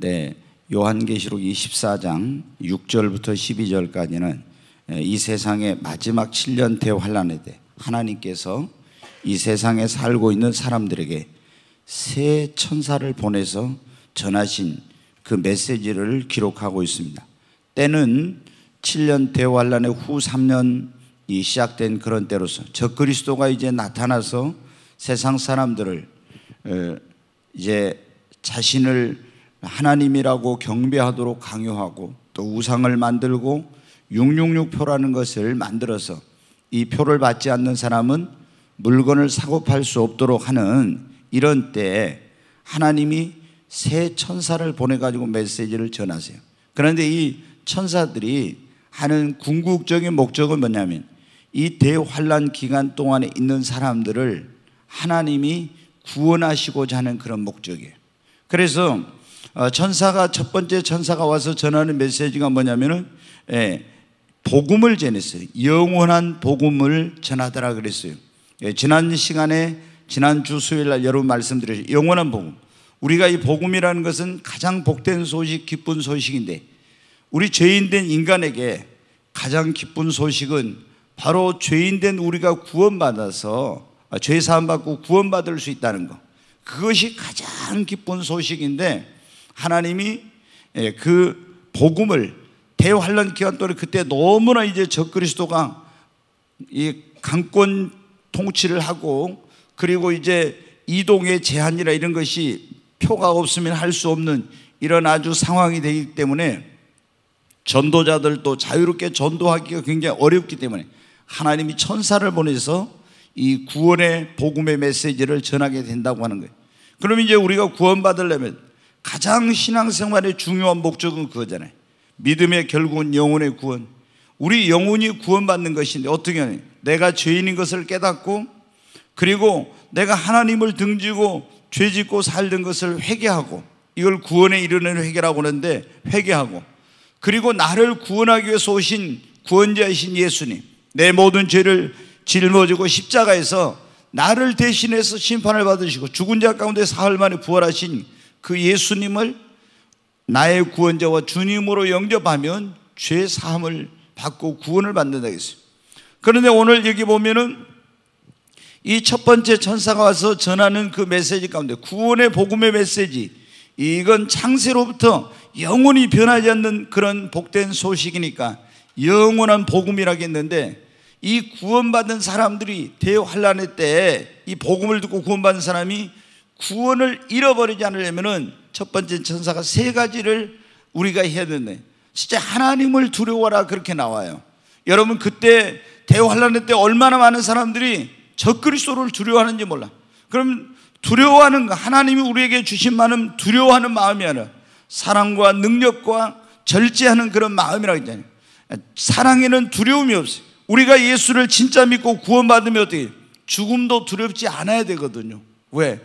네, 요한계시록 24장 6절부터 12절까지는 예, 이 세상의 마지막 7년 대환란에 대해 하나님께서 이 세상에 살고 있는 사람들에게 새 천사를 보내서 전하신 그 메시지를 기록하고 있습니다. 때는 7년 대환란의 후 3년이 시작된 그런 때로서 저 그리스도가 이제 나타나서 세상 사람들을 예, 이제 자신을 하나님이라고 경배하도록 강요하고 또 우상을 만들고 666 표라는 것을 만들어서 이 표를 받지 않는 사람은 물건을 사고 팔 수 없도록 하는 이런 때에 하나님이 새 천사를 보내가지고 메시지를 전하세요. 그런데 이 천사들이 하는 궁극적인 목적은 뭐냐면 이 대환란 기간 동안에 있는 사람들을 하나님이 구원하시고자 하는 그런 목적이에요. 그래서 어, 천사가 첫 번째 천사가 와서 전하는 메시지가 뭐냐면은 예, 복음을 전했어요. 영원한 복음을 전하더라 그랬어요. 예, 지난 시간에 지난 주 수요일 날 여러분 말씀드렸죠. 영원한 복음. 우리가 이 복음이라는 것은 가장 복된 소식, 기쁜 소식인데 우리 죄인된 인간에게 가장 기쁜 소식은 바로 죄인된 우리가 구원받아서 아, 죄 사함 받고 구원받을 수 있다는 거. 그것이 가장 기쁜 소식인데 하나님이 예, 그 복음을 대환란 기간 동안 그때 너무나 이제 적그리스도가 이 강권 통치를 하고 그리고 이제 이동의 제한이나 이런 것이 표가 없으면 할 수 없는 이런 아주 상황이 되기 때문에 전도자들도 자유롭게 전도하기가 굉장히 어렵기 때문에 하나님이 천사를 보내서 이 구원의 복음의 메시지를 전하게 된다고 하는 거예요. 그럼 이제 우리가 구원받으려면 가장 신앙생활의 중요한 목적은 그거잖아요. 믿음의 결국은 영혼의 구원. 우리 영혼이 구원받는 것인데 어떻게 하냐? 내가 죄인인 것을 깨닫고 그리고 내가 하나님을 등지고 죄짓고 살던 것을 회개하고 이걸 구원에 이르는 회개라고 하는데 회개하고 그리고 나를 구원하기 위해서 오신 구원자이신 예수님 내 모든 죄를 짊어지고 십자가에서 나를 대신해서 심판을 받으시고 죽은 자 가운데 사흘 만에 부활하신 그 예수님을 나의 구원자와 주님으로 영접하면 죄 사함을 받고 구원을 받는다 했어요. 그런데 오늘 여기 보면은 이 첫 번째 천사가 와서 전하는 그 메시지 가운데 구원의 복음의 메시지 이건 창세로부터 영원히 변하지 않는 그런 복된 소식이니까 영원한 복음이라겠는데 이 구원받은 사람들이 대환란의 때에 이 복음을 듣고 구원받은 사람이 구원을 잃어버리지 않으려면은 첫 번째 천사가 세 가지를 우리가 해야 되네. 진짜 하나님을 두려워라 그렇게 나와요. 여러분 그때 대환란 때 얼마나 많은 사람들이 적그리스도를 두려워하는지 몰라. 그럼 두려워하는 하나님이 우리에게 주신 만큼 두려워하는 마음이 아니라 사랑과 능력과 절제하는 그런 마음이라고 했잖아요. 사랑에는 두려움이 없어요. 우리가 예수를 진짜 믿고 구원받으면 어떻게 죽음도 두렵지 않아야 되거든요. 왜?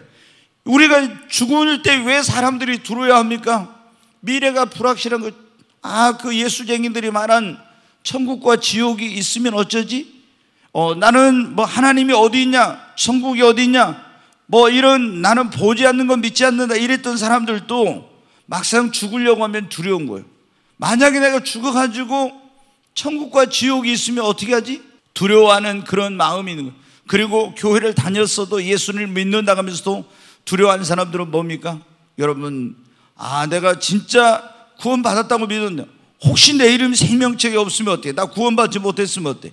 우리가 죽을 때 왜 사람들이 들어야 합니까? 미래가 불확실한 것. 아, 그 예수쟁이들이 말한 천국과 지옥이 있으면 어쩌지? 어, 나는 뭐 하나님이 어디 있냐? 천국이 어디 있냐? 뭐 이런 나는 보지 않는 건 믿지 않는다 이랬던 사람들도 막상 죽으려고 하면 두려운 거예요. 만약에 내가 죽어가지고 천국과 지옥이 있으면 어떻게 하지? 두려워하는 그런 마음이 있는 거예요. 그리고 교회를 다녔어도 예수를 믿는다 하면서도 두려워하는 사람들은 뭡니까? 여러분, 아, 내가 진짜 구원받았다고 믿었는 혹시 내 이름 생명책에 없으면 어때? 나 구원받지 못했으면 어때?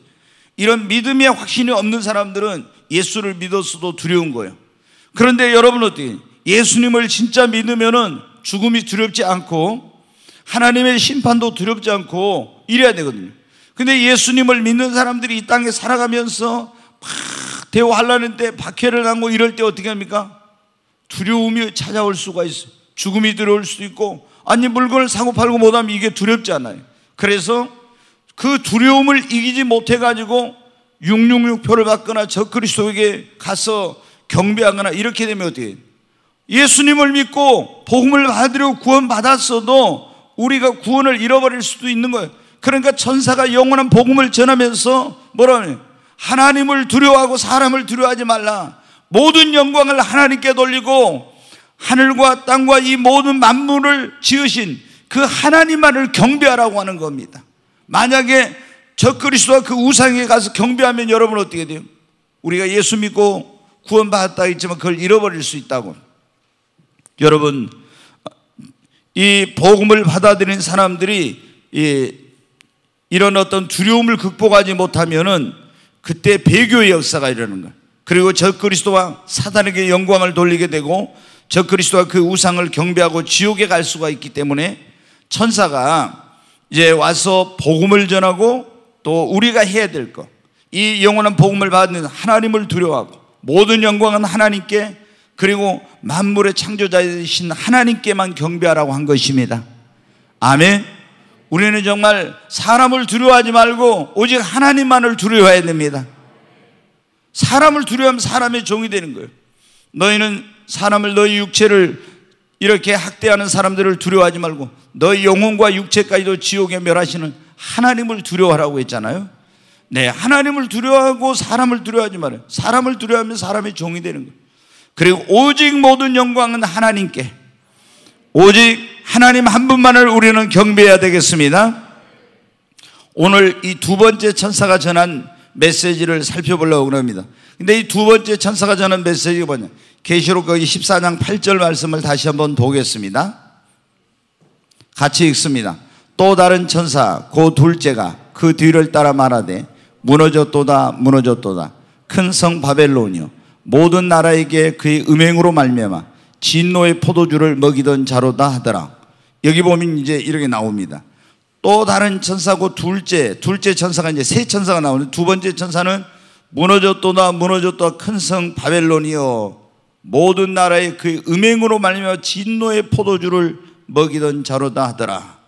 이런 믿음의 확신이 없는 사람들은 예수를 믿었어도 두려운 거예요. 그런데 여러분 어떻게 예수님을 진짜 믿으면은 죽음이 두렵지 않고 하나님의 심판도 두렵지 않고 이래야 되거든요. 근데 예수님을 믿는 사람들이 이 땅에 살아가면서 막 대화하려는데 박해를 당고 이럴 때 어떻게 합니까? 두려움이 찾아올 수가 있어. 요 죽음이 들어올 수도 있고, 아니, 물건을 사고 팔고 못하면 이게 두렵잖아요. 그래서 그 두려움을 이기지 못해가지고 666 표를 받거나 저 그리스도에게 가서 경배하거나 이렇게 되면 어떻게 예수님을 믿고 복음을 받으려 고 구원받았어도 우리가 구원을 잃어버릴 수도 있는 거예요. 그러니까 천사가 영원한 복음을 전하면서 뭐라 하냐. 하나님을 두려워하고 사람을 두려워하지 말라. 모든 영광을 하나님께 돌리고 하늘과 땅과 이 모든 만물을 지으신 그 하나님만을 경배하라고 하는 겁니다. 만약에 저 그리스도와 그 우상에 가서 경배하면 여러분 어떻게 돼요? 우리가 예수 믿고 구원받았다 했지만 그걸 잃어버릴 수 있다고. 여러분, 이 복음을 받아들인 사람들이 이 이런 어떤 두려움을 극복하지 못하면은 그때 배교의 역사가 이러는 거예요. 그리고 저 그리스도와 사단에게 영광을 돌리게 되고 저 그리스도와 그 우상을 경배하고 지옥에 갈 수가 있기 때문에 천사가 이제 와서 복음을 전하고 또 우리가 해야 될 것. 이 영원한 복음을 받는 하나님을 두려워하고 모든 영광은 하나님께 그리고 만물의 창조자이신 하나님께만 경배하라고 한 것입니다. 아멘. 우리는 정말 사람을 두려워하지 말고 오직 하나님만을 두려워해야 됩니다. 사람을 두려워하면 사람의 종이 되는 거예요. 너희는 사람을 너희 육체를 이렇게 학대하는 사람들을 두려워하지 말고 너희 영혼과 육체까지도 지옥에 멸하시는 하나님을 두려워하라고 했잖아요. 네, 하나님을 두려워하고 사람을 두려워하지 말아요. 사람을 두려워하면 사람의 종이 되는 거예요. 그리고 오직 모든 영광은 하나님께. 오직 하나님 한 분만을 우리는 경배해야 되겠습니다. 오늘 이 두 번째 천사가 전한 메시지를 살펴보려고 합니다 근데 이 두 번째 천사가 전한 메시지가 뭐냐? 계시록 거기 14장 8절 말씀을 다시 한번 보겠습니다. 같이 읽습니다. 또 다른 천사 그 둘째가 그 뒤를 따라 말하되 무너졌도다 무너졌도다 큰 성 바벨론이요 모든 나라에게 그의 음행으로 말미암 진노의 포도주를 먹이던 자로다 하더라. 여기 보면 이제 이렇게 나옵니다. 또 다른 천사고 둘째, 둘째 천사가 이제 세 천사가 나오는데 두 번째 천사는 무너졌도다 무너졌도다 큰 성 바벨론이여 모든 나라의 그 음행으로 말미암아 진노의 포도주를 먹이던 자로다 하더라.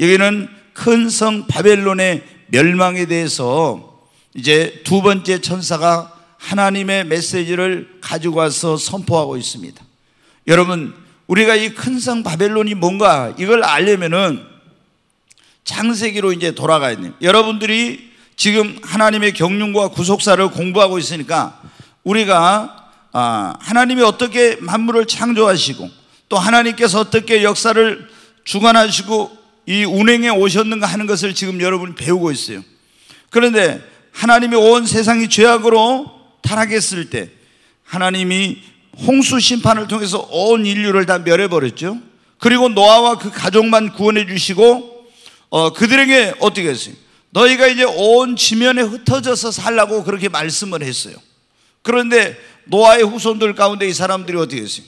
여기는 큰 성 바벨론의 멸망에 대해서 이제 두 번째 천사가 하나님의 메시지를 가지고 와서 선포하고 있습니다. 여러분, 우리가 이 큰 성 바벨론이 뭔가 이걸 알려면은 창세기로 이제 돌아가야 돼요. 여러분들이 지금 하나님의 경륜과 구속사를 공부하고 있으니까 우리가 아, 하나님이 어떻게 만물을 창조하시고 또 하나님께서 어떻게 역사를 주관하시고 이 운행에 오셨는가 하는 것을 지금 여러분 이 배우고 있어요. 그런데 하나님이 온 세상이 죄악으로 타락했을 때 하나님이 홍수 심판을 통해서 온 인류를 다 멸해버렸죠. 그리고 노아와 그 가족만 구원해 주시고 어, 그들에게 어떻게 했어요? 너희가 이제 온 지면에 흩어져서 살라고 그렇게 말씀을 했어요. 그런데 노아의 후손들 가운데 이 사람들이 어떻게 했어요?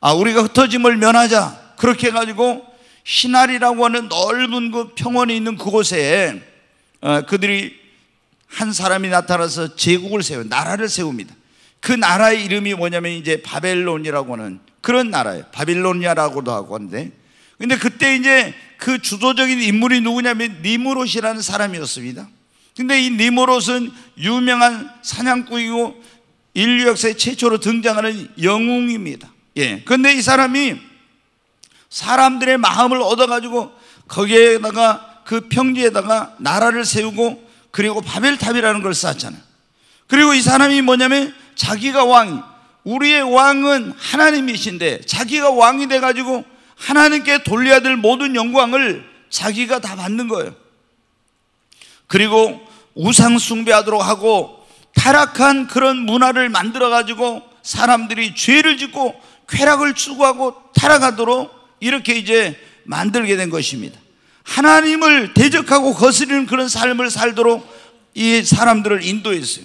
아, 우리가 흩어짐을 면하자. 그렇게 해가지고 시나리라고 하는 넓은 그 평원이 있는 그곳에 어, 그들이 한 사람이 나타나서 제국을 세워 나라를 세웁니다. 그 나라의 이름이 뭐냐면 이제 바벨론이라고 하는 그런 나라예요. 바빌로니아라고도 하고 하는데 근데 그때 이제 그 주도적인 인물이 누구냐면 니모롯이라는 사람이었습니다. 근데 이니모롯은 유명한 사냥꾼이고 인류 역사에 최초로 등장하는 영웅입니다. 예. 근데 이 사람이 사람들의 마음을 얻어가지고 거기에다가 그 평지에다가 나라를 세우고 그리고 바벨탑이라는 걸 쌓았잖아요. 그리고 이 사람이 뭐냐면 자기가 왕, 우리의 왕은 하나님이신데 자기가 왕이 돼가지고 하나님께 돌려야 될 모든 영광을 자기가 다 받는 거예요. 그리고 우상 숭배하도록 하고 타락한 그런 문화를 만들어 가지고 사람들이 죄를 짓고 쾌락을 추구하고 타락하도록 이렇게 이제 만들게 된 것입니다. 하나님을 대적하고 거스르는 그런 삶을 살도록 이 사람들을 인도했어요.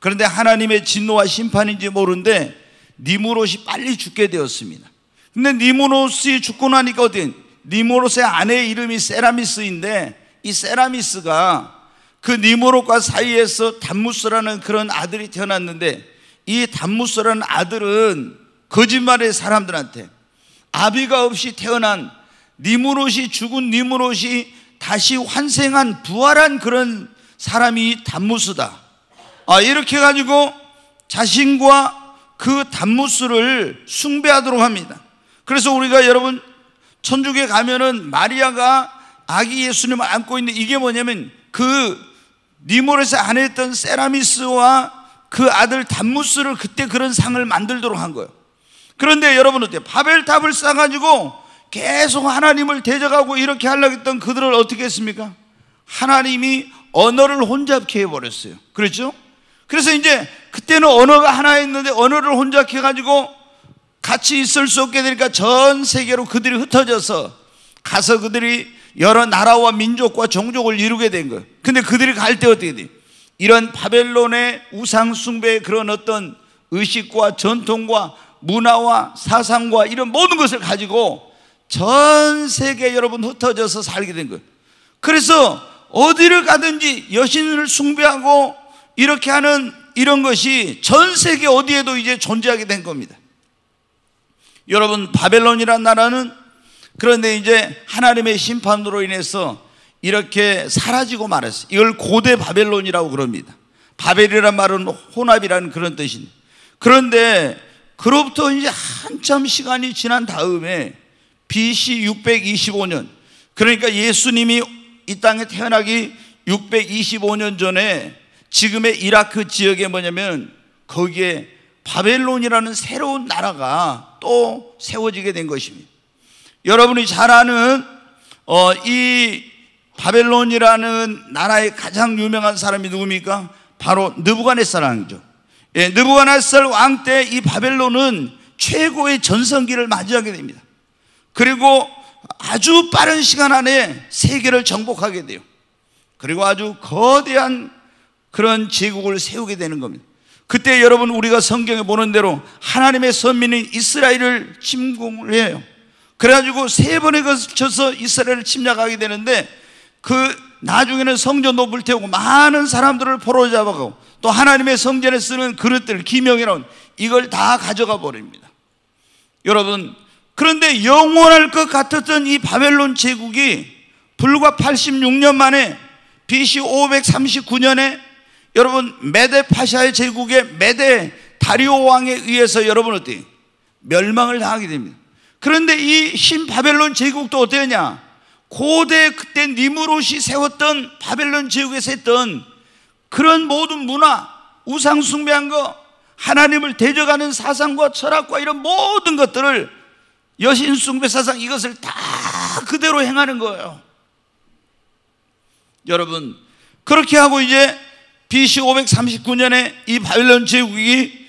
그런데 하나님의 진노와 심판인지 모르데 니무롯이 빨리 죽게 되었습니다. 근데 니모노스이 죽고 나니까 어디 니모노스의 아내의 이름이 세라미스인데 이 세라미스가 그 니모롯과 사이에서 단무스라는 그런 아들이 태어났는데 이 단무스라는 아들은 거짓말의 사람들한테 아비가 없이 태어난 니무롯이 죽은 니무롯이 다시 환생한 부활한 그런 사람이 단무스다. 아 이렇게 해 가지고 자신과 그 단무스를 숭배하도록 합니다. 그래서 우리가 여러분 천주교에 가면은 마리아가 아기 예수님을 안고 있는 이게 뭐냐면 그 니모레스 안에 있던 세라미스와 그 아들 담무스를 그때 그런 상을 만들도록 한 거예요. 그런데 여러분 어때요? 바벨탑을 쌓아가지고 계속 하나님을 대적하고 이렇게 하려고 했던 그들을 어떻게 했습니까? 하나님이 언어를 혼잡케 해버렸어요. 그렇죠? 그래서 이제 그때는 언어가 하나 있는데 언어를 혼잡해가지고 같이 있을 수 없게 되니까 전 세계로 그들이 흩어져서 가서 그들이 여러 나라와 민족과 종족을 이루게 된 거예요. 근데 그들이 갈 때 어떻게 돼 이런 바벨론의 우상숭배의 그런 어떤 의식과 전통과 문화와 사상과 이런 모든 것을 가지고 전 세계 여러분 흩어져서 살게 된 거예요. 그래서 어디를 가든지 여신을 숭배하고 이렇게 하는 이런 것이 전 세계 어디에도 이제 존재하게 된 겁니다. 여러분 바벨론이란 나라는 그런데 이제 하나님의 심판으로 인해서 이렇게 사라지고 말았어요. 이걸 고대 바벨론이라고 그럽니다. 바벨이란 말은 혼합이라는 그런 뜻입니다 그런데 그로부터 이제 한참 시간이 지난 다음에 BC 625년 그러니까 예수님이 이 땅에 태어나기 625년 전에 지금의 이라크 지역에 뭐냐면 거기에 바벨론이라는 새로운 나라가 또 세워지게 된 것입니다. 여러분이 잘 아는 어, 이 바벨론이라는 나라의 가장 유명한 사람이 누굽니까? 바로 느부갓네살 왕이죠. 예, 느부갓네살 왕 때 이 바벨론은 최고의 전성기를 맞이하게 됩니다. 그리고 아주 빠른 시간 안에 세계를 정복하게 돼요. 그리고 아주 거대한 그런 제국을 세우게 되는 겁니다. 그때 여러분 우리가 성경에 보는 대로 하나님의 선민인 이스라엘을 침공을 해요. 그래가지고 세 번에 걸쳐서 이스라엘을 침략하게 되는데 그 나중에는 성전도 불태우고 많은 사람들을 포로 잡아가고 또 하나님의 성전에 쓰는 그릇들, 기명이론 이걸 다 가져가 버립니다. 여러분, 그런데 영원할 것 같았던 이 바벨론 제국이 불과 86년 만에 BC 539년에 여러분 메데 파샤의 제국의 메데 다리오 왕에 의해서 여러분 어때 멸망을 당하게 됩니다. 그런데 이 신 바벨론 제국도 어땠냐? 고대 그때 니무롯이 세웠던 바벨론 제국에서 했던 그런 모든 문화, 우상 숭배한 거, 하나님을 대적하는 사상과 철학과 이런 모든 것들을 여신 숭배 사상 이것을 다 그대로 행하는 거예요. 여러분, 그렇게 하고 이제 BC 539년에 이바벨론 제국이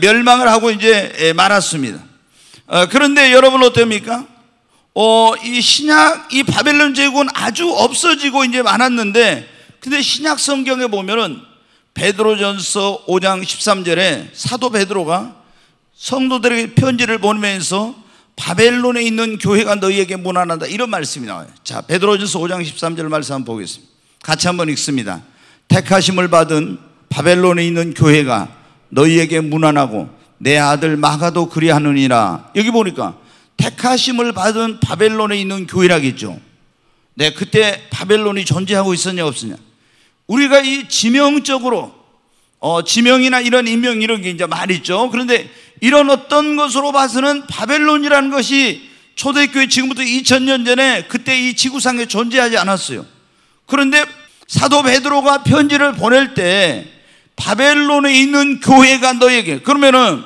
멸망을 하고 이제 말았습니다. 어, 그런데 여러분 어떻습니까? 어, 이 신약, 이 바벨론 제국은 아주 없어지고 이제 많았는데, 근데 신약 성경에 보면은 베드로전서 5장 13절에 사도 베드로가 성도들에게 편지를 보내면서 바벨론에 있는 교회가 너희에게 무난하다 이런 말씀이 나와요. 자, 베드로전서 5장 13절 말씀 한번 보겠습니다. 같이 한번 읽습니다. 택하심을 받은 바벨론에 있는 교회가 너희에게 무난하고 내 아들 마가도 그리하느니라. 여기 보니까 택하심을 받은 바벨론에 있는 교회라겠죠. 네, 그때 바벨론이 존재하고 있었냐 없었냐. 우리가 이 지명적으로 어, 지명이나 이런 인명 이런 게 이제 말 있죠. 그런데 이런 어떤 것으로 봐서는 바벨론이라는 것이 초대교회 지금부터 2000년 전에 그때 이 지구상에 존재하지 않았어요. 그런데 사도 베드로가 편지를 보낼 때 바벨론에 있는 교회가 너에게 그러면은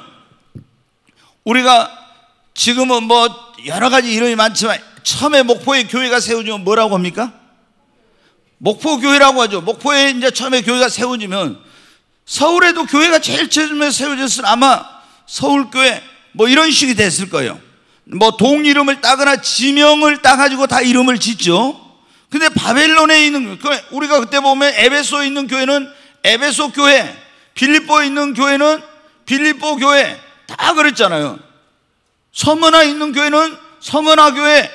우리가 지금은 뭐 여러 가지 이름이 많지만 처음에 목포에 교회가 세워지면 뭐라고 합니까? 목포 교회라고 하죠. 목포에 이제 처음에 교회가 세워지면 서울에도 교회가 제일 처음에 세워졌을 아마 서울교회 뭐 이런 식이 됐을 거예요. 뭐 동 이름을 따거나 지명을 따가지고 다 이름을 짓죠. 근데 바벨론에 있는 그 우리가 그때 보면 에베소에 있는 교회는 에베소 교회, 빌립보에 있는 교회는 빌립보 교회 다 그랬잖아요. 서머나 있는 교회는 서머나 교회,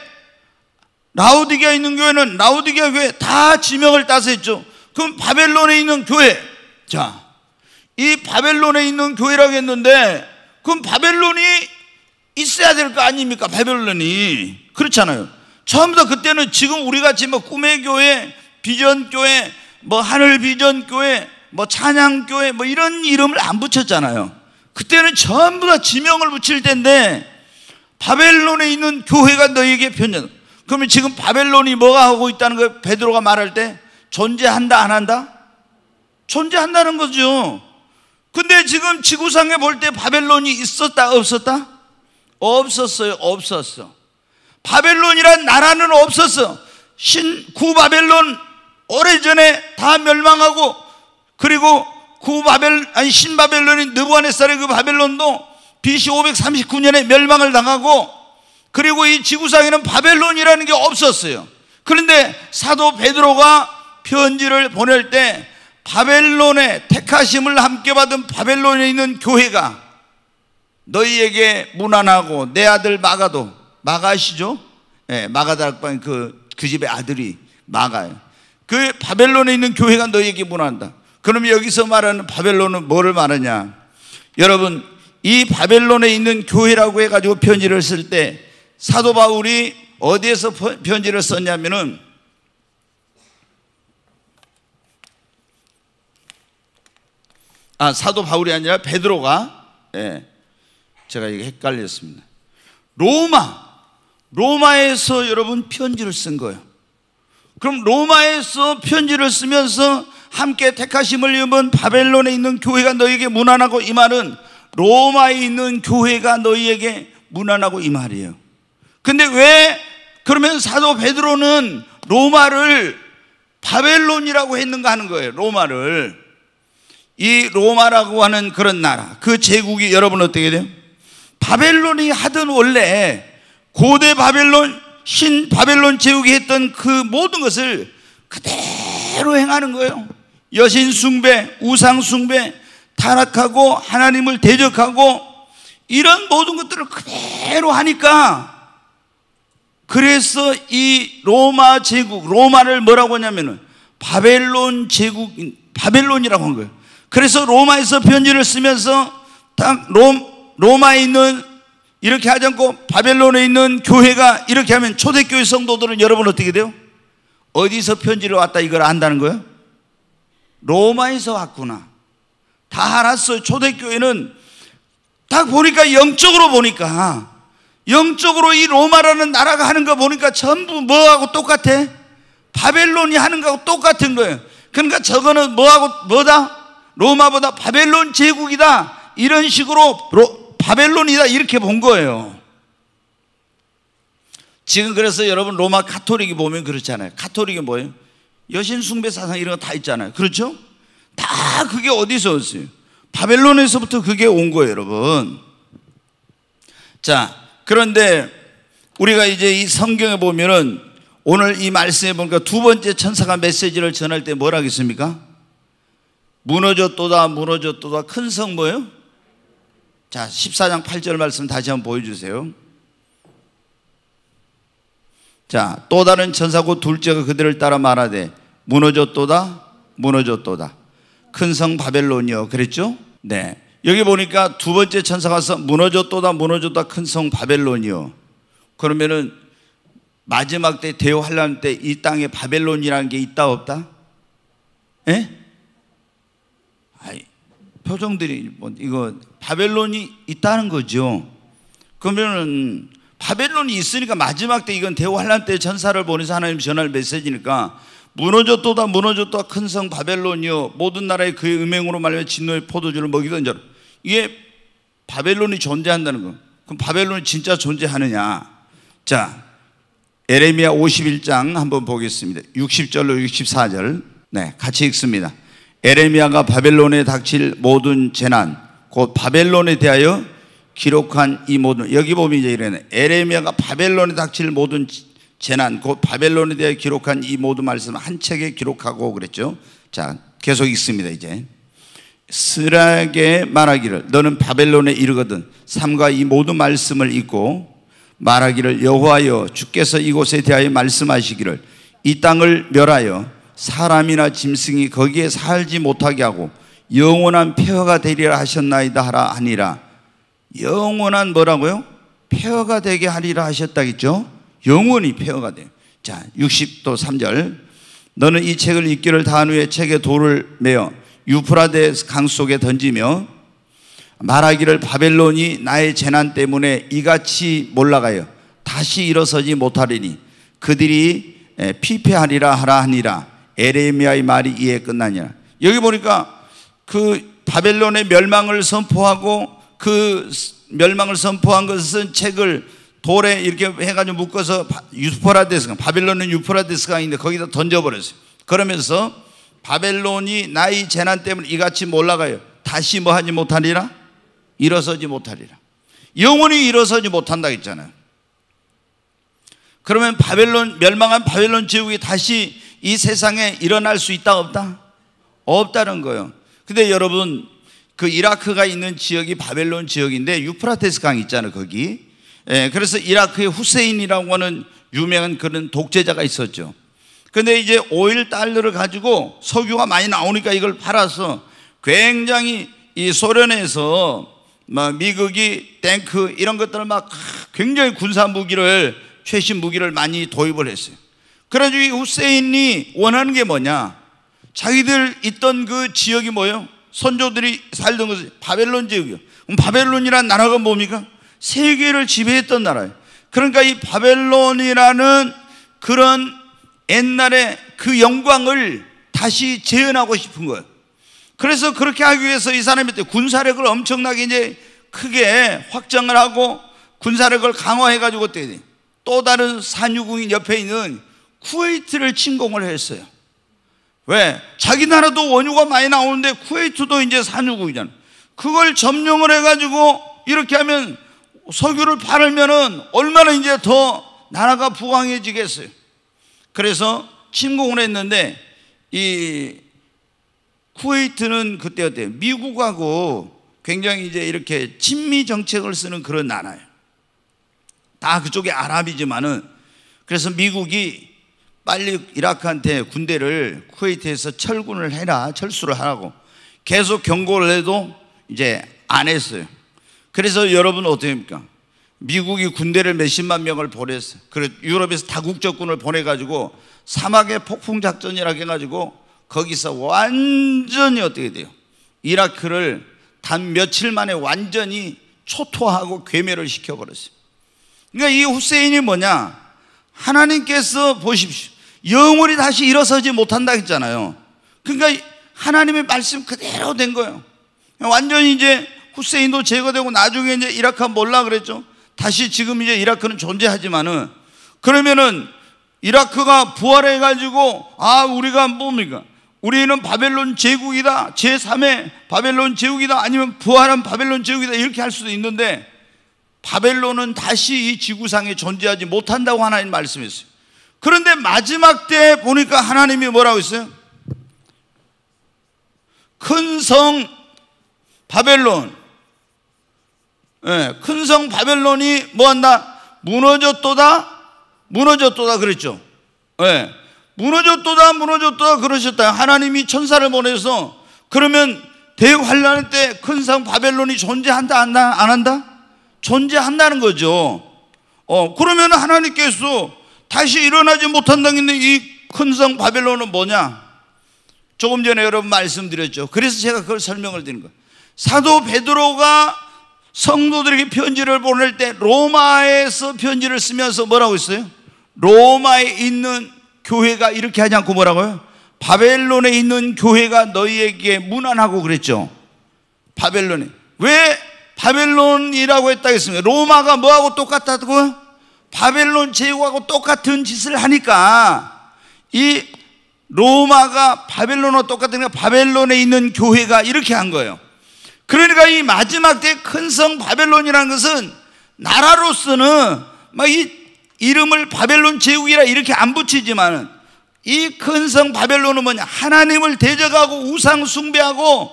라우디게 있는 교회는 라우디게 교회 다 지명을 따서 했죠. 그럼 바벨론에 있는 교회. 자, 이 바벨론에 있는 교회라고 했는데 그럼 바벨론이 있어야 될 거 아닙니까? 바벨론이. 그렇잖아요. 처음부터 그때는 지금 우리 가 지금 뭐 꿈의 교회, 비전 교회, 뭐 하늘 비전 교회, 뭐 찬양 교회 뭐 이런 이름을 안 붙였잖아요. 그때는 전부 다 지명을 붙일 텐데 바벨론에 있는 교회가 너희에게 편전 그러면 지금 바벨론이 뭐가 하고 있다는 거예요? 베드로가 말할 때 존재한다 안 한다? 존재한다는 거죠. 근데 지금 지구상에 볼 때 바벨론이 있었다 없었다? 없었어요. 없었어. 바벨론이란 나라는 없었어. 신 구바벨론 오래전에 다 멸망하고 그리고 구바벨 아니 신바벨론이 느부갓네살의 그 바벨론도 BC 539년에 멸망을 당하고 그리고 이 지구상에는 바벨론이라는 게 없었어요. 그런데 사도 베드로가 편지를 보낼 때 바벨론의 택하심을 함께 받은 바벨론에 있는 교회가 너희에게 무난하고 내 아들 마가도 마가시죠? 예, 마가다락방 그, 그 집의 아들이 마가예요. 그 바벨론에 있는 교회가 너에게 문한다. 그럼 여기서 말하는 바벨론은 뭐를 말하냐? 여러분, 이 바벨론에 있는 교회라고 해가지고 편지를 쓸 때 사도 바울이 어디에서 편지를 썼냐면은 아, 사도 바울이 아니라 베드로가 예, 제가 이게 헷갈렸습니다. 로마 로마에서 여러분 편지를 쓴 거예요. 그럼 로마에서 편지를 쓰면서 함께 택하심을 입은 바벨론에 있는 교회가 너에게 무난하고 이 말은 로마에 있는 교회가 너희에게 무난하고 이 말이에요. 근데 왜 그러면 사도 베드로는 로마를 바벨론이라고 했는가 하는 거예요. 로마를 이 로마라고 하는 그런 나라, 그 제국이 여러분 어떻게 돼요? 바벨론이 하던 원래 고대 바벨론 신 바벨론 제국이 했던 그 모든 것을 그대로 행하는 거예요. 여신 숭배, 우상 숭배, 타락하고 하나님을 대적하고 이런 모든 것들을 그대로 하니까 그래서 이 로마 제국, 로마를 뭐라고 하냐면은 바벨론 제국, 바벨론이라고 한 거예요. 그래서 로마에서 편지를 쓰면서 딱 로, 로마에 있는 이렇게 하지 않고 바벨론에 있는 교회가 이렇게 하면 초대교회 성도들은 여러분 어떻게 돼요? 어디서 편지를 왔다 이걸 안다는 거예요? 로마에서 왔구나. 다 알았어요. 초대교회는 딱 보니까 영적으로 보니까 영적으로 이 로마라는 나라가 하는 거 보니까 전부 뭐하고 똑같아? 바벨론이 하는 거하고 똑같은 거예요. 그러니까 저거는 뭐하고 뭐다? 로마보다 바벨론 제국이다. 이런 식으로 로, 바벨론이다 이렇게 본 거예요. 지금 그래서 여러분 로마 카톨릭이 보면 그렇잖아요. 카톨릭이 뭐예요? 여신 숭배 사상 이런 거 다 있잖아요. 그렇죠? 다 그게 어디서 왔어요? 바벨론에서부터 그게 온 거예요, 여러분. 자, 그런데 우리가 이제 이 성경에 보면은 오늘 이 말씀에 보니까 두 번째 천사가 메시지를 전할 때 뭐라 하겠습니까? 무너졌도다, 무너졌도다, 큰 성 뭐예요? 자, 14장 8절 말씀 다시 한번 보여주세요. 자, 또 다른 천사고 둘째가 그들을 따라 말하되 무너졌도다, 무너졌도다. 큰 성 바벨론이요. 그랬죠? 네. 여기 보니까 두 번째 천사가서 무너졌도다, 무너졌다, 큰 성 바벨론이요. 그러면은 마지막 때 대호할란 때 이 땅에 바벨론이라는 게 있다 없다? 예? 표정들이 뭐 이거 바벨론이 있다는 거죠. 그러면은 바벨론이 있으니까 마지막 때 이건 대환란 때 천사를 보내서 하나님 전할 메시지니까 무너졌도다 무너졌도다 큰 성 바벨론이여 모든 나라의 그의 음행으로 말하며 진노의 포도주를 먹이던 자 이게 바벨론이 존재한다는 거. 그럼 바벨론이 진짜 존재하느냐? 자, 에레미야 51장 한번 보겠습니다. 60절로 64절. 네, 같이 읽습니다. 에레미야가 바벨론에 닥칠 모든 재난, 곧 바벨론에 대하여 기록한 이 모든 여기 보면 이제 이래네. 에레미야가 바벨론에 닥칠 모든 재난, 곧 바벨론에 대하여 기록한 이 모든 말씀 한 책에 기록하고 그랬죠. 자, 계속 있습니다 이제. 쓰라게 말하기를 너는 바벨론에 이르거든 삼가 이 모든 말씀을 읽고 말하기를 여호하여 주께서 이곳에 대하여 말씀하시기를 이 땅을 멸하여 사람이나 짐승이 거기에 살지 못하게 하고 영원한 폐허가 되리라 하셨나이다 하라 하니라. 영원한 뭐라고요? 폐허가 되게 하리라 하셨다겠죠? 영원히 폐허가 돼. 자, 60도 3절. 너는 이 책을 읽기를 다한 후에 책에 돌을 메어 유프라데스 강 속에 던지며 말하기를 바벨론이 나의 재난 때문에 이같이 몰라가요. 다시 일어서지 못하리니 그들이 피폐하리라 하라 하니라. 에레미아의 말이 이에 끝나냐. 여기 보니까 그 바벨론의 멸망을 선포하고 그 멸망을 선포한 것은 책을 돌에 이렇게 해가지고 묶어서 유포라데스 강, 바벨론은 유포라데스 강인데 거기다 던져버렸어요. 그러면서 바벨론이 나의 재난 때문에 이같이 몰라가요. 다시 뭐 하지 못하리라? 일어서지 못하리라. 영원히 일어서지 못한다 했잖아요. 그러면 바벨론, 멸망한 바벨론 제국이 다시 이 세상에 일어날 수 있다 없다? 없다는 거예요. 근데 여러분 그 이라크가 있는 지역이 바벨론 지역인데 유프라테스 강 있잖아요, 거기. 예, 그래서 이라크의 후세인이라고 하는 유명한 그런 독재자가 있었죠. 근데 이제 오일 달러를 가지고 석유가 많이 나오니까 이걸 팔아서 굉장히 이 소련에서 막 미국이 탱크 이런 것들을 막 굉장히 군사 무기를 최신 무기를 많이 도입을 했어요. 그래가지고 이 후세인이 원하는 게 뭐냐? 자기들 있던 그 지역이 뭐예요? 선조들이 살던 것이 바벨론 지역이요. 그럼 바벨론이란 나라가 뭡니까? 세계를 지배했던 나라예요. 그러니까 이 바벨론이라는 그런 옛날에 그 영광을 다시 재현하고 싶은 거예요. 그래서 그렇게 하기 위해서 이 사람이 군사력을 엄청나게 이제 크게 확장을 하고 군사력을 강화해가지고 또 다른 산유국인 옆에 있는 쿠웨이트를 침공을 했어요. 왜? 자기 나라도 원유가 많이 나오는데 쿠웨이트도 이제 산유국이잖아. 그걸 점령을 해가지고 이렇게 하면 석유를 팔으면은 얼마나 이제 더 나라가 부강해지겠어요. 그래서 침공을 했는데 이 쿠웨이트는 그때 어때요? 미국하고 굉장히 이제 이렇게 친미 정책을 쓰는 그런 나라예요. 다 그쪽이 아랍이지만은 그래서 미국이 빨리 이라크한테 군대를 쿠웨이트에서 철군을 해라 철수를 하라고 계속 경고를 해도 이제 안 했어요. 그래서 여러분 어떻게 합니까? 미국이 군대를 몇십만 명을 보냈어요. 그래 유럽에서 다국적군을 보내가지고 사막의 폭풍 작전이라고 해가지고 거기서 완전히 어떻게 돼요? 이라크를 단 며칠 만에 완전히 초토하고 괴멸을 시켜버렸어요. 그러니까 이 후세인이 뭐냐? 하나님께서 보십시오. 영원히 다시 일어서지 못한다 했잖아요. 그러니까 하나님의 말씀 그대로 된 거예요. 완전히 이제 후세인도 제거되고 나중에 이제 이라크가 몰라 그랬죠. 다시 지금 이제 이라크는 존재하지만은 그러면은 이라크가 부활해 가지고 아 우리가 뭡니까? 우리는 바벨론 제국이다. 제3의 바벨론 제국이다. 아니면 부활한 바벨론 제국이다. 이렇게 할 수도 있는데 바벨론은 다시 이 지구상에 존재하지 못한다고 하나님 말씀했어요. 그런데 마지막 때 보니까 하나님이 뭐라고 했어요? 큰 성 바벨론. 네, 예, 큰 성 바벨론이 뭐 한다? 무너졌도다? 무너졌도다 그랬죠. 네, 무너졌도다, 무너졌도다 그러셨다. 하나님이 천사를 보내서 그러면 대환란 때 큰 성 바벨론이 존재 한다? 안 한다? 존재한다는 거죠. 어, 그러면 하나님께서 다시 일어나지 못한다는데 이 큰 성 바벨론은 뭐냐? 조금 전에 여러분 말씀드렸죠. 그래서 제가 그걸 설명을 드린 거예요. 사도 베드로가 성도들에게 편지를 보낼 때 로마에서 편지를 쓰면서 뭐라고 했어요? 로마에 있는 교회가 이렇게 하지 않고 뭐라고요? 바벨론에 있는 교회가 너희에게 무난하고 그랬죠. 바벨론에. 왜 바벨론이라고 했다 했습니까? 로마가 뭐하고 똑같다고요? 바벨론 제국하고 똑같은 짓을 하니까 이 로마가 바벨론하고 똑같으니까 바벨론에 있는 교회가 이렇게 한 거예요. 그러니까 이 마지막 때 큰 성 바벨론이라는 것은 나라로서는 막 이 이름을 바벨론 제국이라 이렇게 안붙이지만이큰 성 바벨론은 뭐냐 하나님을 대적하고 우상 숭배하고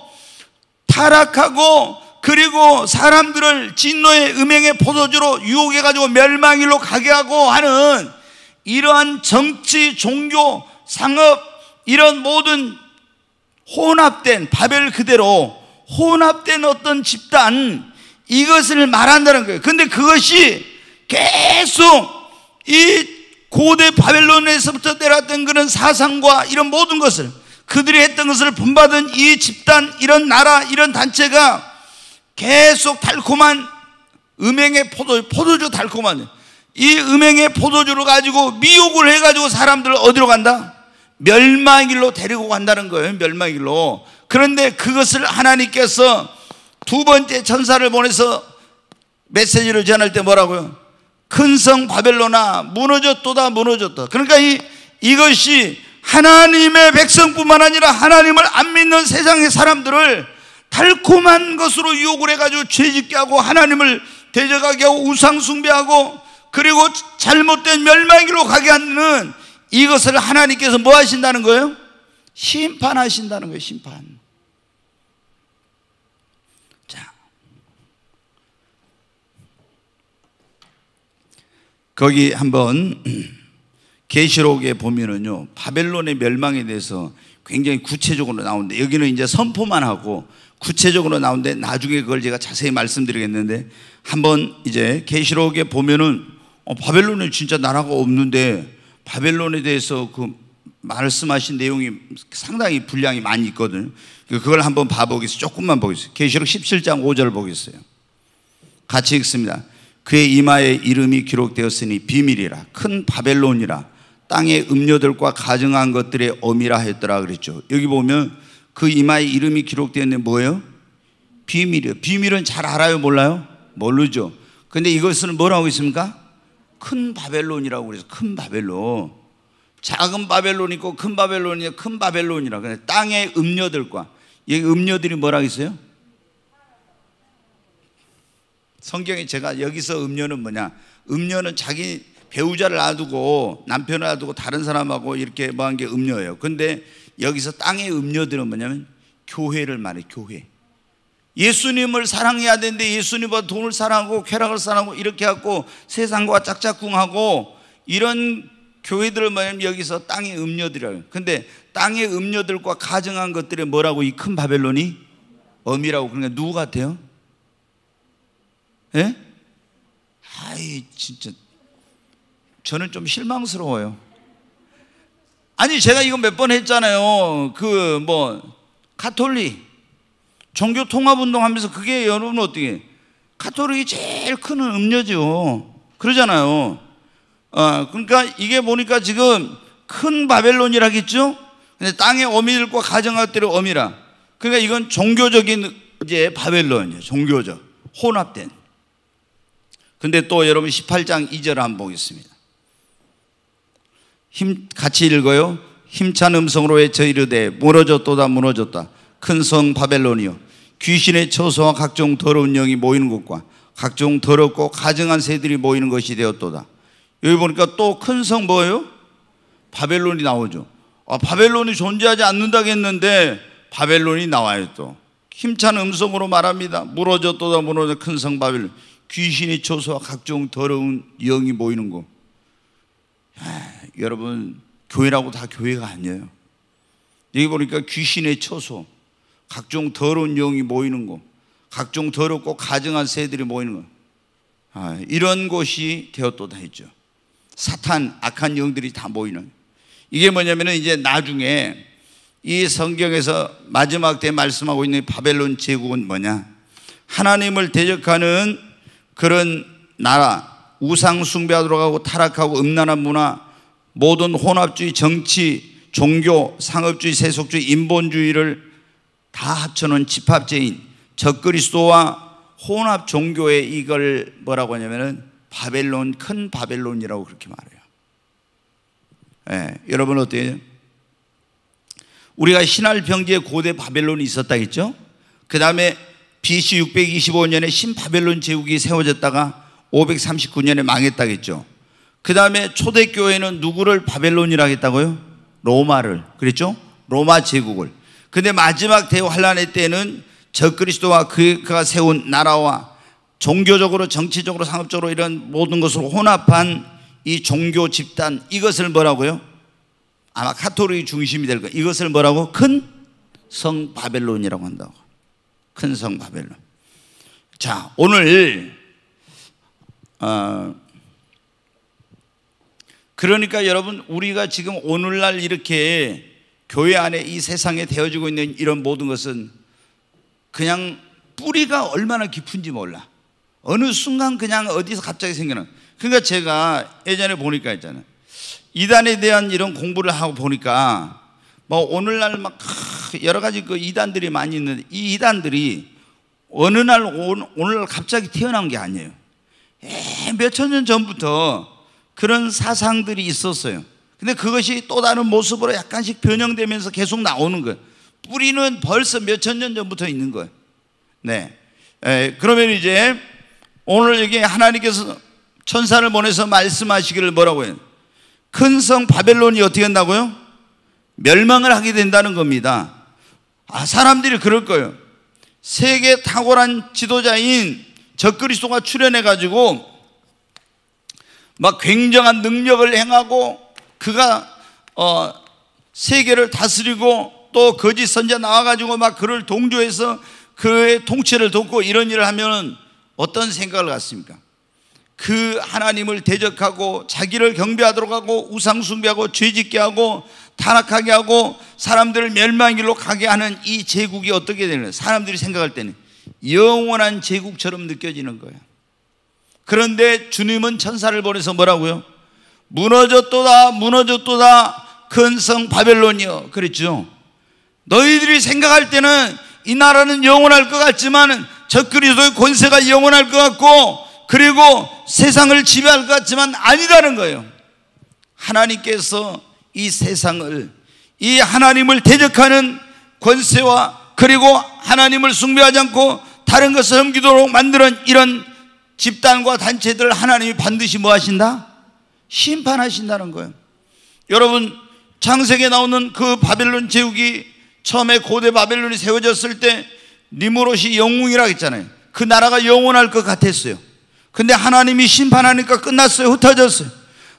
타락하고 그리고 사람들을 진노의 음행의 포도주로 유혹해가지고 멸망일로 가게 하고 하는 이러한 정치, 종교, 상업 이런 모든 혼합된 바벨 그대로 혼합된 어떤 집단 이것을 말한다는 거예요. 근데 그것이 계속 이 고대 바벨론에서부터 내려왔던 그런 사상과 이런 모든 것을 그들이 했던 것을 본받은 이 집단, 이런 나라, 이런 단체가 계속 달콤한 음행의 포도주, 포도주 달콤한 이 음행의 포도주를 가지고 미혹을 해가지고 사람들을 어디로 간다? 멸망의 길로 데리고 간다는 거예요. 멸망의 길로. 그런데 그것을 하나님께서 두 번째 천사를 보내서 메시지를 전할 때 뭐라고요? 큰 성 바벨로나 무너졌도다 무너졌다. 그러니까 이, 이것이 하나님의 백성뿐만 아니라 하나님을 안 믿는 세상의 사람들을 달콤한 것으로 유혹을 해가지고 죄짓게 하고 하나님을 대적하게 하고 우상숭배하고 그리고 잘못된 멸망길로 가게 하는 이것을 하나님께서 뭐 하신다는 거예요? 심판하신다는 거예요, 심판. 자. 거기 한번 계시록에 보면은요. 바벨론의 멸망에 대해서 굉장히 구체적으로 나오는데 여기는 이제 선포만 하고 구체적으로 나오는데 나중에 그걸 제가 자세히 말씀드리겠는데 한번 이제 계시록에 보면은 어, 바벨론은 진짜 나라가 없는데 바벨론에 대해서 그 말씀하신 내용이 상당히 분량이 많이 있거든요. 그걸 한번 봐보겠어요. 조금만 보겠어요. 계시록 17장 5절 보겠어요. 같이 읽습니다. 그의 이마에 이름이 기록되었으니 비밀이라 큰 바벨론이라 땅의 음료들과 가증한 것들의 어미라 했더라 그랬죠. 여기 보면 그 이마에 이름이 기록되어 있는 뭐예요? 비밀이요 비밀은 잘 알아요, 몰라요? 모르죠. 근데 이것은 뭐라고 있습니까? 큰 바벨론이라고 그래서 큰 바벨론. 작은 바벨론 있고 큰 바벨론이 큰 바벨론이라. 근데 땅의 음녀들과 이 음녀들이 뭐라고 있어요? 성경에 제가 여기서 음녀는 뭐냐? 음녀는 자기 배우자를 놔두고 남편을 놔두고 다른 사람하고 이렇게 뭐한 게 음녀예요. 근데 여기서 땅의 음료들은 뭐냐면 교회를 말해 교회. 예수님을 사랑해야 되는데 예수님보다 돈을 사랑하고 쾌락을 사랑하고 이렇게 하고 세상과 짝짝꿍하고 이런 교회들을 말하면 여기서 땅의 음료들이라고. 근데 땅의 음료들과 가정한 것들이 뭐라고 이 큰 바벨론이 엄이라고 그러니까 누구 같아요? 예? 아이 진짜 저는 좀 실망스러워요. 아니 제가 이거 몇 번 했잖아요. 그뭐 카톨릭 종교 통합 운동하면서 그게 여러분 어떻게 카톨릭이 제일 큰 음료죠. 그러잖아요. 아 그러니까 이게 보니까 지금 큰 바벨론이라겠죠. 근데 땅의 어미들과 가정학대를 어미라. 그러니까 이건 종교적인 이제 바벨론이에요. 종교적 혼합된. 근데 또 여러분 18장 2절 한번 보겠습니다. 힘, 같이 읽어요. 힘찬 음성으로 외쳐 이르되 무너졌도다 무너졌다. 큰 성 바벨론이요. 귀신의 처소와 각종 더러운 영이 모이는 곳과 각종 더럽고 가증한 새들이 모이는 것이 되었도다. 여기 보니까 또 큰 성 뭐예요? 바벨론이 나오죠. 아, 바벨론이 존재하지 않는다겠는데 바벨론이 나와요 또. 힘찬 음성으로 말합니다. 무너졌도다 무너져 큰 성 바벨론. 귀신이 초소와 각종 더러운 영이 모이는 곳. 여러분 교회라고 다 교회가 아니에요. 여기 보니까 귀신의 처소, 각종 더러운 영이 모이는 곳, 각종 더럽고 가증한 새들이 모이는 곳, 아, 이런 곳이 되었다 했죠. 사탄, 악한 영들이 다 모이는. 이게 뭐냐면 이제 나중에 이 성경에서 마지막 때 말씀하고 있는 바벨론 제국은 뭐냐? 하나님을 대적하는 그런 나라, 우상 숭배하도록 하고 타락하고 음란한 문화, 모든 혼합주의, 정치, 종교, 상업주의, 세속주의, 인본주의를 다 합쳐놓은 집합제인 적그리스도와 혼합 종교의 이걸 뭐라고 하냐면은 바벨론, 큰 바벨론이라고 그렇게 말해요. 예, 여러분 어때요? 우리가 신할병기에 고대 바벨론이 있었다 했죠? 그 다음에 BC 625년에 신바벨론 제국이 세워졌다가 539년에 망했다겠죠. 그 다음에 초대교회는 누구를 바벨론이라 했다고요? 로마를. 그랬죠? 로마 제국을. 근데 마지막 대환란의 때는 적그리스도와 그가 세운 나라와 종교적으로 정치적으로 상업적으로 이런 모든 것을 혼합한 이 종교 집단 이것을 뭐라고요? 아마 카톨릭이 중심이 될 거예요. 이것을 뭐라고? 큰 성 바벨론이라고 한다고. 큰 성 바벨론. 자, 오늘 아, 그러니까 여러분 우리가 지금 오늘날 이렇게 교회 안에 이 세상에 되어지고 있는 이런 모든 것은 그냥 뿌리가 얼마나 깊은지 몰라. 어느 순간 그냥 어디서 갑자기 생겨나 그러니까 제가 예전에 보니까 있잖아요. 이단에 대한 이런 공부를 하고 보니까 뭐 오늘날 막 여러 가지 그 이단들이 많이 있는데 이 이단들이 어느 날 오늘날 갑자기 태어난게 아니에요. 예, 몇천 년 전부터 그런 사상들이 있었어요. 근데 그것이 또 다른 모습으로 약간씩 변형되면서 계속 나오는 거예요. 뿌리는 벌써 몇 천 년 전부터 있는 거예요. 네. 에, 예, 그러면 이제 오늘 여기 하나님께서 천사를 보내서 말씀하시기를 뭐라고 해요? 큰 성 바벨론이 어떻게 된다고요? 멸망을 하게 된다는 겁니다. 아, 사람들이 그럴 거예요. 세계 탁월한 지도자인 적그리스도가 출현해 가지고 막 굉장한 능력을 행하고 그가 어 세계를 다스리고 또 거짓 선자 나와 가지고 막 그를 동조해서 그의 통치를 돕고 이런 일을 하면은 어떤 생각을 갖습니까? 그 하나님을 대적하고 자기를 경배하도록 하고 우상 숭배하고 죄짓게 하고 타락하게 하고 사람들을 멸망길로 가게 하는 이 제국이 어떻게 되는 사람들이 생각할 때는 영원한 제국처럼 느껴지는 거예요. 그런데 주님은 천사를 보내서 뭐라고요? 무너졌도다, 무너졌도다, 큰 성 바벨론이여. 그랬죠. 너희들이 생각할 때는 이 나라는 영원할 것 같지만 적그리도의 권세가 영원할 것 같고 그리고 세상을 지배할 것 같지만 아니라는 거예요. 하나님께서 이 세상을 이 하나님을 대적하는 권세와 그리고 하나님을 숭배하지 않고 다른 것을 섬기도록 만드는 이런 집단과 단체들을 하나님이 반드시 뭐 하신다? 심판하신다는 거예요. 여러분, 창세기에 나오는 그 바벨론 제국이 처음에 고대 바벨론이 세워졌을 때 니무롯이 영웅이라고 했잖아요. 그 나라가 영원할 것 같았어요. 근데 하나님이 심판하니까 끝났어요. 흩어졌어요.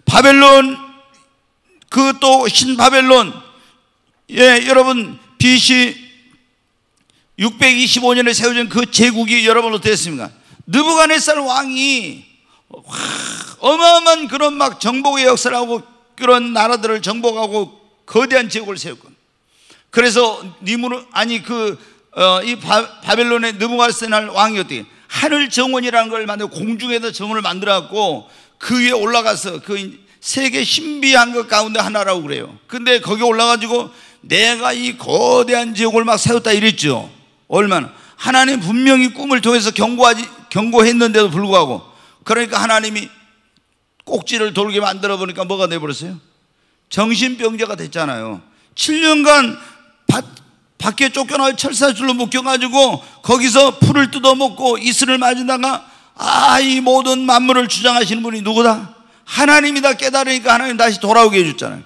바벨론, 그 또 신바벨론, 예, 여러분, BC 625년에 세워진 그 제국이 여러분 어땠습니까? 느부갓네살 왕이 어마어마한 그런 막 정복의 역사를 고 그런 나라들을 정복하고 거대한 제국을 세웠고 그래서 니무르 아니 그이 어, 바벨론의 느부갓네살 왕이 어떻게 하늘 정원이라는 걸만들 공중에서 정원을 만들어갖고 그 위에 올라가서 그 세계 신비한 것 가운데 하나라고 그래요. 근데 거기 올라가지고 내가 이 거대한 제국을 막 세웠다 이랬죠. 얼마나 하나님 분명히 꿈을 통해서 경고하지 경고했는데도 불구하고 그러니까 하나님이 꼭지를 돌게 만들어 보니까 뭐가 돼 버렸어요? 정신병자가 됐잖아요. 7년간 밭, 밖에 쫓겨나 철사줄로 묶여가지고 거기서 풀을 뜯어먹고 이슬을 맞으다가 아, 이 모든 만물을 주장하시는 분이 누구다? 하나님이다 깨달으니까 하나님 다시 돌아오게 해줬잖아요.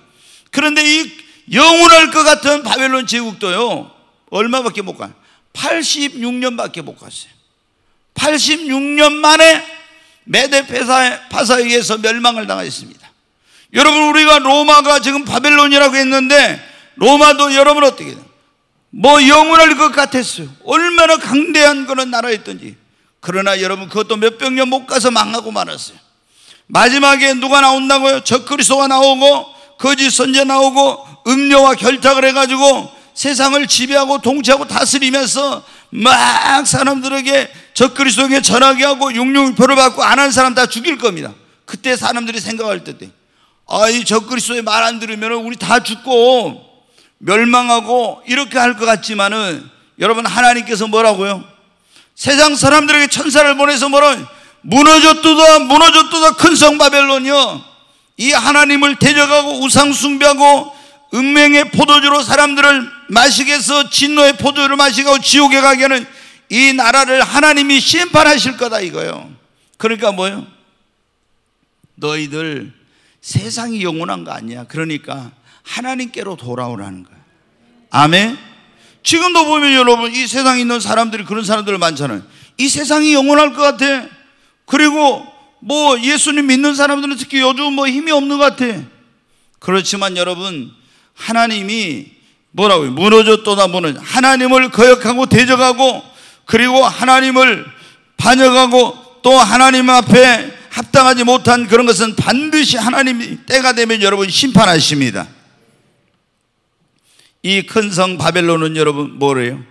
그런데 이 영원할 것 같은 바벨론 제국도요, 얼마밖에 못 가요. 86년밖에 못 갔어요. 86년 만에 메대 파사에게서 멸망을 당했습니다. 여러분 우리가 로마가 지금 바벨론이라고 했는데 로마도 여러분 어떻게 돼요? 뭐 영원할 것 같았어요. 얼마나 강대한 그런 나라였던지. 그러나 여러분 그것도 몇백 년 못 가서 망하고 말았어요. 마지막에 누가 나온다고요? 저그리소가 나오고 거짓 선제 나오고 음료와 결탁을 해가지고 세상을 지배하고 통치하고 다스리면서 막 사람들에게 적그리스도에게 전하게 하고 육룡표를 받고 안 한 사람 다 죽일 겁니다. 그때 사람들이 생각할 때, 아이 적그리스도의 말 안 들으면 우리 다 죽고 멸망하고 이렇게 할 것 같지만은 여러분 하나님께서 뭐라고요? 세상 사람들에게 천사를 보내서 뭐라 무너졌도다 무너졌도다 큰 성 바벨론이요 이 하나님을 대적하고 우상 숭배하고 음맹의 포도주로 사람들을 마시게서 진노의 포도를 마시고 지옥에 가게 하는 이 나라를 하나님이 심판하실 거다 이거요. 그러니까 뭐요? 너희들 세상이 영원한 거 아니야. 그러니까 하나님께로 돌아오라는 거야. 아멘. 지금도 보면 여러분 이 세상에 있는 사람들이 그런 사람들 많잖아요. 이 세상이 영원할 것 같아. 그리고 뭐 예수님 믿는 사람들은 특히 요즘 뭐 힘이 없는 것 같아. 그렇지만 여러분 하나님이 뭐라고요? 무너졌도다 무는 하나님을 거역하고 대적하고 그리고 하나님을 반역하고 또 하나님 앞에 합당하지 못한 그런 것은 반드시 하나님이 때가 되면 여러분 심판하십니다. 이 큰 성 바벨론은 여러분 뭐래요?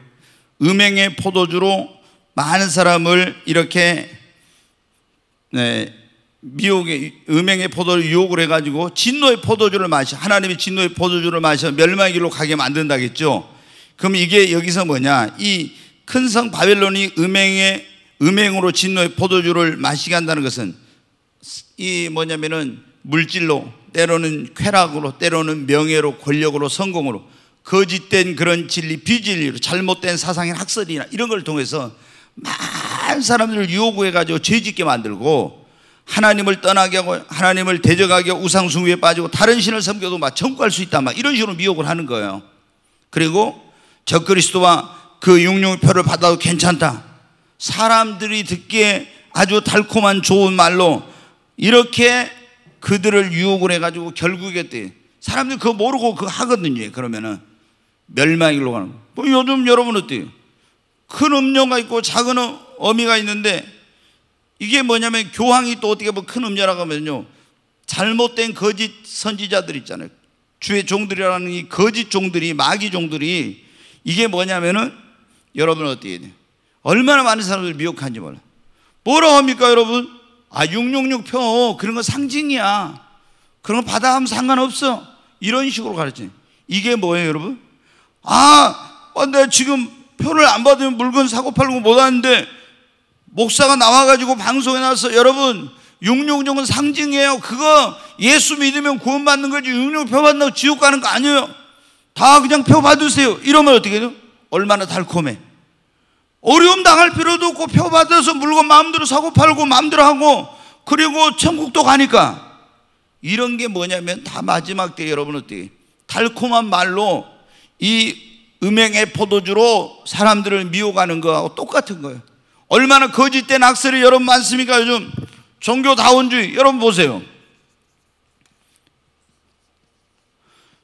음행의 포도주로 많은 사람을 이렇게 네, 미혹의 음행의 포도를 유혹을 해가지고 진노의 포도주를 마셔하나님이 진노의 포도주를 마셔 멸망의 길로 가게 만든다겠죠. 그럼 이게 여기서 뭐냐? 이 큰 성 바벨론이 음행의 음행으로 진노의 포도주를 마시게 한다는 것은 이 뭐냐면은 물질로 때로는 쾌락으로 때로는 명예로 권력으로 성공으로 거짓된 그런 진리 비진리로 잘못된 사상의 학설이나 이런 걸 통해서 많은 사람들을 유혹해 가지고 죄짓게 만들고 하나님을 떠나게 하고 하나님을 대적하게 우상숭배에 빠지고 다른 신을 섬겨도 막 청구할 수 있다 막 이런 식으로 미혹을 하는 거예요. 그리고 적그리스도와 그 육룡표를 받아도 괜찮다. 사람들이 듣기에 아주 달콤한 좋은 말로 이렇게 그들을 유혹을 해가지고 결국에 때 사람들이 그거 모르고 그 하거든요. 그러면은 멸망의 길로 가는 거예요. 뭐 요즘 여러분 어때요? 큰 음료가 있고 작은 어미가 있는데 이게 뭐냐면 교황이 또 어떻게 보면 큰 음녀라고 하면요. 잘못된 거짓 선지자들 있잖아요. 주의 종들이라는 이 거짓 종들이, 마귀 종들이 이게 뭐냐면은 여러분 어떻게 돼요? 얼마나 많은 사람들을 미혹하는지 몰라요. 뭐라 합니까, 여러분? 아, 666표. 그런 거 상징이야. 그런 거 받아가면 상관없어. 이런 식으로 가르치는. 이게 뭐예요, 여러분? 아, 아, 내가 지금 표를 안 받으면 물건 사고 팔고 못 하는데 목사가 나와가지고 방송에 나와서 여러분 666은 상징이에요. 그거 예수 믿으면 구원받는 거지 666표 받는다고 지옥 가는 거 아니에요. 다 그냥 표 받으세요. 이러면 어떻게 해요? 얼마나 달콤해. 어려움 당할 필요도 없고 표 받아서 물건 마음대로 사고 팔고 마음대로 하고 그리고 천국도 가니까 이런 게 뭐냐면 다 마지막 때 여러분 어떻게 달콤한 말로 이 음행의 포도주로 사람들을 미워가는 거하고 똑같은 거예요. 얼마나 거짓된 악설이 여러분 많습니까? 요즘 종교다운주의 여러분 보세요.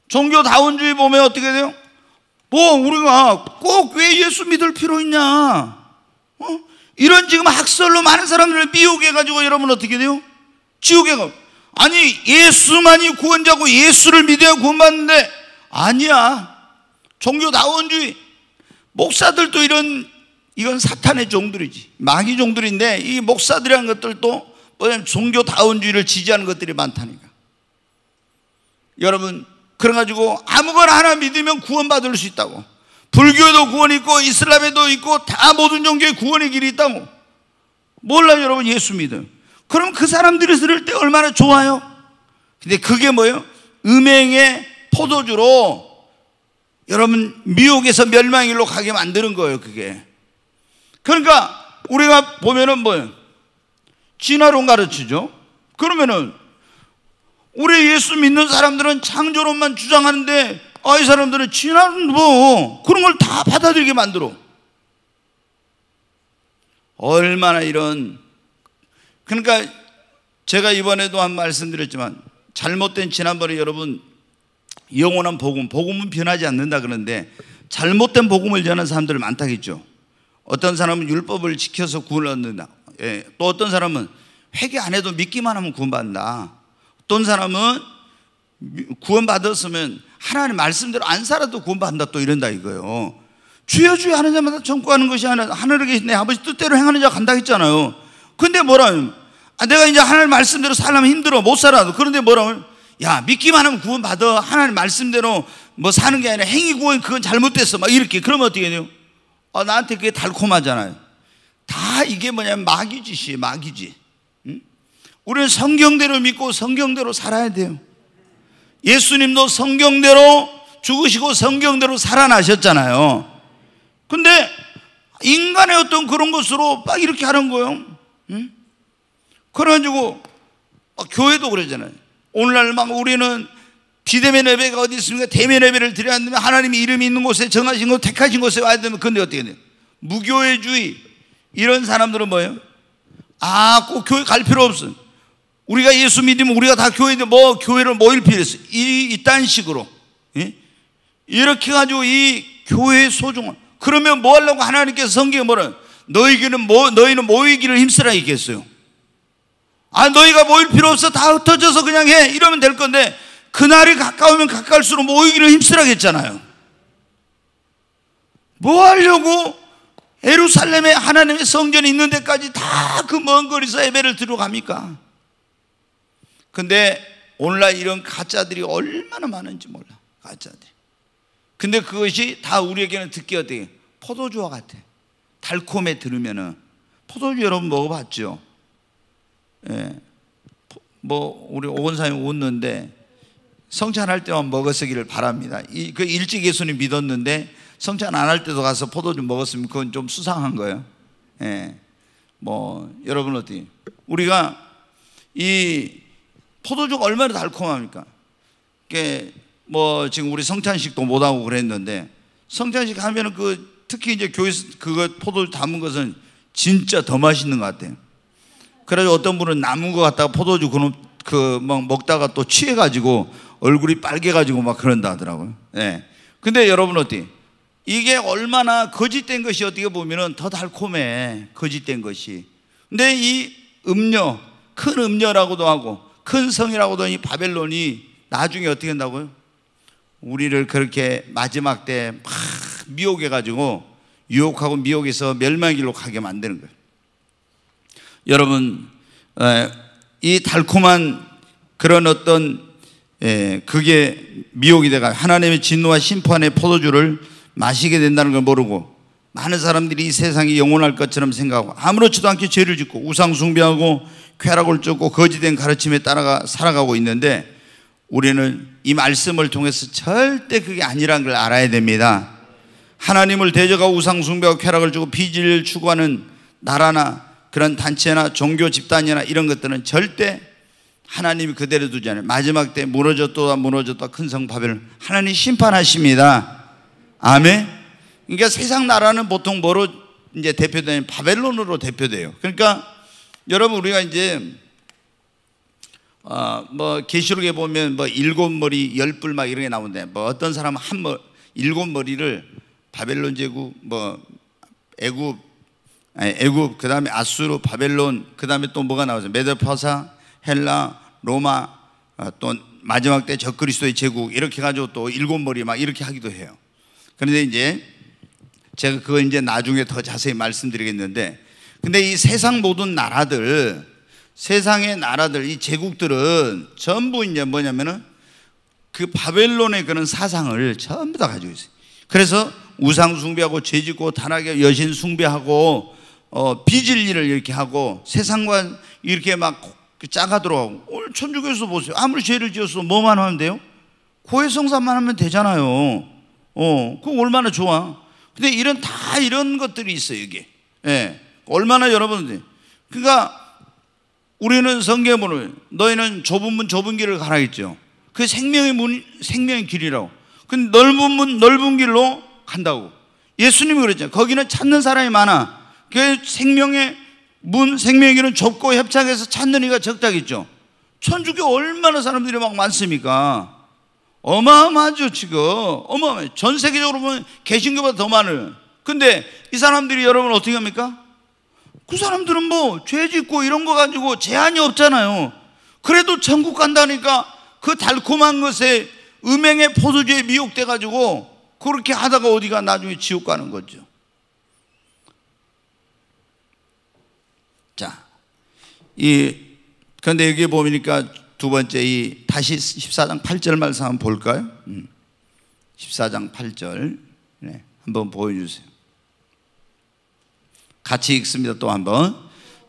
종교다운주의 보면 어떻게 돼요? 뭐 우리가 꼭 왜 예수 믿을 필요 있냐? 어? 이런 지금 학설로 많은 사람들을 미혹해 가지고 여러분 어떻게 돼요? 지옥에 가. 아니 예수만이 구원자고 예수를 믿어야 구원받는데 아니야. 종교다원주의 목사들도 이런 이건 사탄의 종들이지. 마귀 종들인데 이 목사들이라는 것들도 종교다운주의를 지지하는 것들이 많다니까. 여러분, 그래가지고 아무거나 하나 믿으면 구원받을 수 있다고. 불교에도 구원이 있고 이슬람에도 있고 다 모든 종교에 구원의 길이 있다고. 몰라요, 여러분. 예수 믿음 그럼 그 사람들이 들을 때 얼마나 좋아요? 근데 그게 뭐예요? 음행의 포도주로 여러분 미혹에서 멸망일로 가게 만드는 거예요, 그게. 그러니까 우리가 보면은 뭐예요? 진화론 가르치죠. 그러면은 우리 예수 믿는 사람들은 창조론만 주장하는데 아, 이 사람들은 진화론 뭐 그런 걸 다 받아들이게 만들어. 얼마나 이런 그러니까 제가 이번에도 한 말씀드렸지만 잘못된 지난번에 여러분 영원한 복음 복음은 변하지 않는다 그런데 잘못된 복음을 전하는 사람들 많다겠죠. 어떤 사람은 율법을 지켜서 구원 얻는다. 예. 또 어떤 사람은 회개 안 해도 믿기만 하면 구원받는다. 어떤 사람은 구원받았으면 하나님 말씀대로 안 살아도 구원받는다 또 이런다 이거예요. 주여 주여 하는 자마다 청구하는 것이 하나, 하늘에 계신 내 아버지 뜻대로 행하는 자 간다 했잖아요. 근데 뭐라 아, 내가 이제 하나님 말씀대로 살려면 힘들어 못 살아. 도 그런데 뭐라 야 믿기만 하면 구원 받아 하나님 말씀대로 뭐 사는 게 아니라 행위 구원 그건 잘못됐어 막 이렇게 그러면 어떻게 해요 아, 나한테 그게 달콤하잖아요. 다 이게 뭐냐면 마귀짓이에요, 마귀짓. 응? 우리는 성경대로 믿고 성경대로 살아야 돼요. 예수님도 성경대로 죽으시고 성경대로 살아나셨잖아요. 근데 인간의 어떤 그런 것으로 막 이렇게 하는 거예요. 응? 그래가지고 교회도 그러잖아요. 오늘날 막 우리는 비대면 예배가 어디 있습니까? 대면 예배를 드려야 한다면 하나님이 이름이 있는 곳에 정하신 곳, 택하신 곳에 와야 되면 근데 어떻게 돼요? 무교회주의 이런 사람들은 뭐예요? 아, 꼭 교회 갈 필요 없어. 우리가 예수 믿으면 우리가 다 교회인데 뭐 교회를 모일 필요 있어. 이 이딴 식으로 예? 이렇게 가지고 이 교회의 소중함. 그러면 뭐 하려고 하나님께서 성경에 뭐라 너희에게는 뭐 너희는 모이기를 힘쓰라 이기어요 아, 너희가 모일 필요 없어. 다 흩어져서 그냥 해. 이러면 될 건데 그날이 가까우면 가까울수록 모이기를 힘쓰라 했잖아요. 뭐 하려고 에루살렘에 하나님의 성전이 있는 데까지 다 그 먼 거리에서 예배를 들어갑니까? 근데 오늘날 이런 가짜들이 얼마나 많은지 몰라. 가짜들이. 근데 그것이 다 우리에게는 듣기 어때요? 포도주와 같아. 달콤해 들으면은 포도주 여러분 먹어봤죠? 예. 뭐 우리 오건사님 웃는데 성찬할 때만 먹었으기를 바랍니다. 그 일찍 예수님 믿었는데 성찬 안 할 때도 가서 포도주 먹었으면 그건 좀 수상한 거예요. 예. 뭐, 여러분 어떻 우리가 이 포도주가 얼마나 달콤합니까? 뭐 지금 우리 성찬식도 못하고 그랬는데 성찬식 하면그 특히 이제 교회에서 그거 포도주 담은 것은 진짜 더 맛있는 것 같아요. 그래서 어떤 분은 남은 거 갖다가 포도주 그 그막 먹다가 또 취해가지고 얼굴이 빨개가지고 막 그런다 하더라고요. 예. 근데 여러분 어때? 이게 얼마나 거짓된 것이 어떻게 보면은 더 달콤해. 거짓된 것이. 근데 이 음료, 큰 음료라고도 하고 큰 성이라고도 하이 바벨론이 나중에 어떻게 한다고요? 우리를 그렇게 마지막 때 막 미혹해가지고 유혹하고 미혹해서 멸망 길로 가게 만드는 거예요. 여러분, 이 달콤한 그런 어떤 예, 그게 미혹이 돼가 하나님의 진노와 심판의 포도주를 마시게 된다는 걸 모르고 많은 사람들이 이 세상이 영원할 것처럼 생각하고 아무렇지도 않게 죄를 짓고 우상 숭배하고 쾌락을 쫓고 거짓된 가르침에 따라가 살아가고 있는데 우리는 이 말씀을 통해서 절대 그게 아니라는걸 알아야 됩니다. 하나님을 대적하고 우상 숭배하고 쾌락을 주고 비질을 추구하는 나라나 그런 단체나 종교 집단이나 이런 것들은 절대 하나님이 그대로 두지 않아요. 마지막 때 무너졌다 무너졌다 큰 성 바벨론 하나님 심판하십니다. 아멘. 그러니까 세상 나라는 보통 뭐로 이제 대표되는 바벨론으로 대표돼요. 그러니까 여러분 우리가 이제 어, 뭐 계시록에 보면 뭐 일곱 머리 열뿔막 이런 게 나오는데 뭐 어떤 사람은 한 머, 일곱 머리를 바벨론 제국 뭐 애굽 애굽 그다음에 아수르 바벨론 그다음에 또 뭐가 나오죠? 메데파사 헬라 로마 어, 또 마지막 때 적그리스도의 제국 이렇게 가지고 또 일곱 머리 막 이렇게 하기도 해요. 그런데 이제 제가 그거 이제 나중에 더 자세히 말씀드리겠는데 근데 이 세상 모든 나라들 세상의 나라들 이 제국들은 전부 이제 뭐냐면은 그 바벨론의 그런 사상을 전부 다 가지고 있어요. 그래서 우상 숭배하고 죄짓고 단하게 여신 숭배하고 어, 비질 일을 이렇게 하고 세상과 이렇게 막그 짜가 들어가고 오늘 천주교에서 보세요. 아무리 죄를 지어서 뭐만 하면 돼요? 고해성사만 하면 되잖아요. 어, 그거 얼마나 좋아. 근데 이런 다 이런 것들이 있어요, 이게. 예. 얼마나 여러분들. 그러니까 우리는 성경문을 너희는 좁은 문 좁은 길을 가라 했죠. 그 생명의 문 생명의 길이라고. 근데 넓은 문 넓은 길로 간다고. 예수님이 그랬죠. 거기는 찾는 사람이 많아. 그 생명의 문 생명의 는은 좁고 협착해서 찾는 이가 적다겠죠. 천주교 얼마나 사람들이 막 많습니까? 어마어마하죠, 지금. 어마어마해. 전 세계적으로 보면 개신교보다 더 많을. 근데 이 사람들이 여러분 어떻게 합니까? 그 사람들은 뭐 죄 짓고 이런 거 가지고 제한이 없잖아요. 그래도 천국 간다니까 그 달콤한 것에 음행의 포도주에 미혹돼 가지고 그렇게 하다가 어디가 나중에 지옥 가는 거죠. 자, 이, 그런데 여기 보니까 두 번째 이 다시 14장 8절 말씀 한번 볼까요? 14장 음. 8절. 네, 한번 보여주세요. 같이 읽습니다. 또 한번.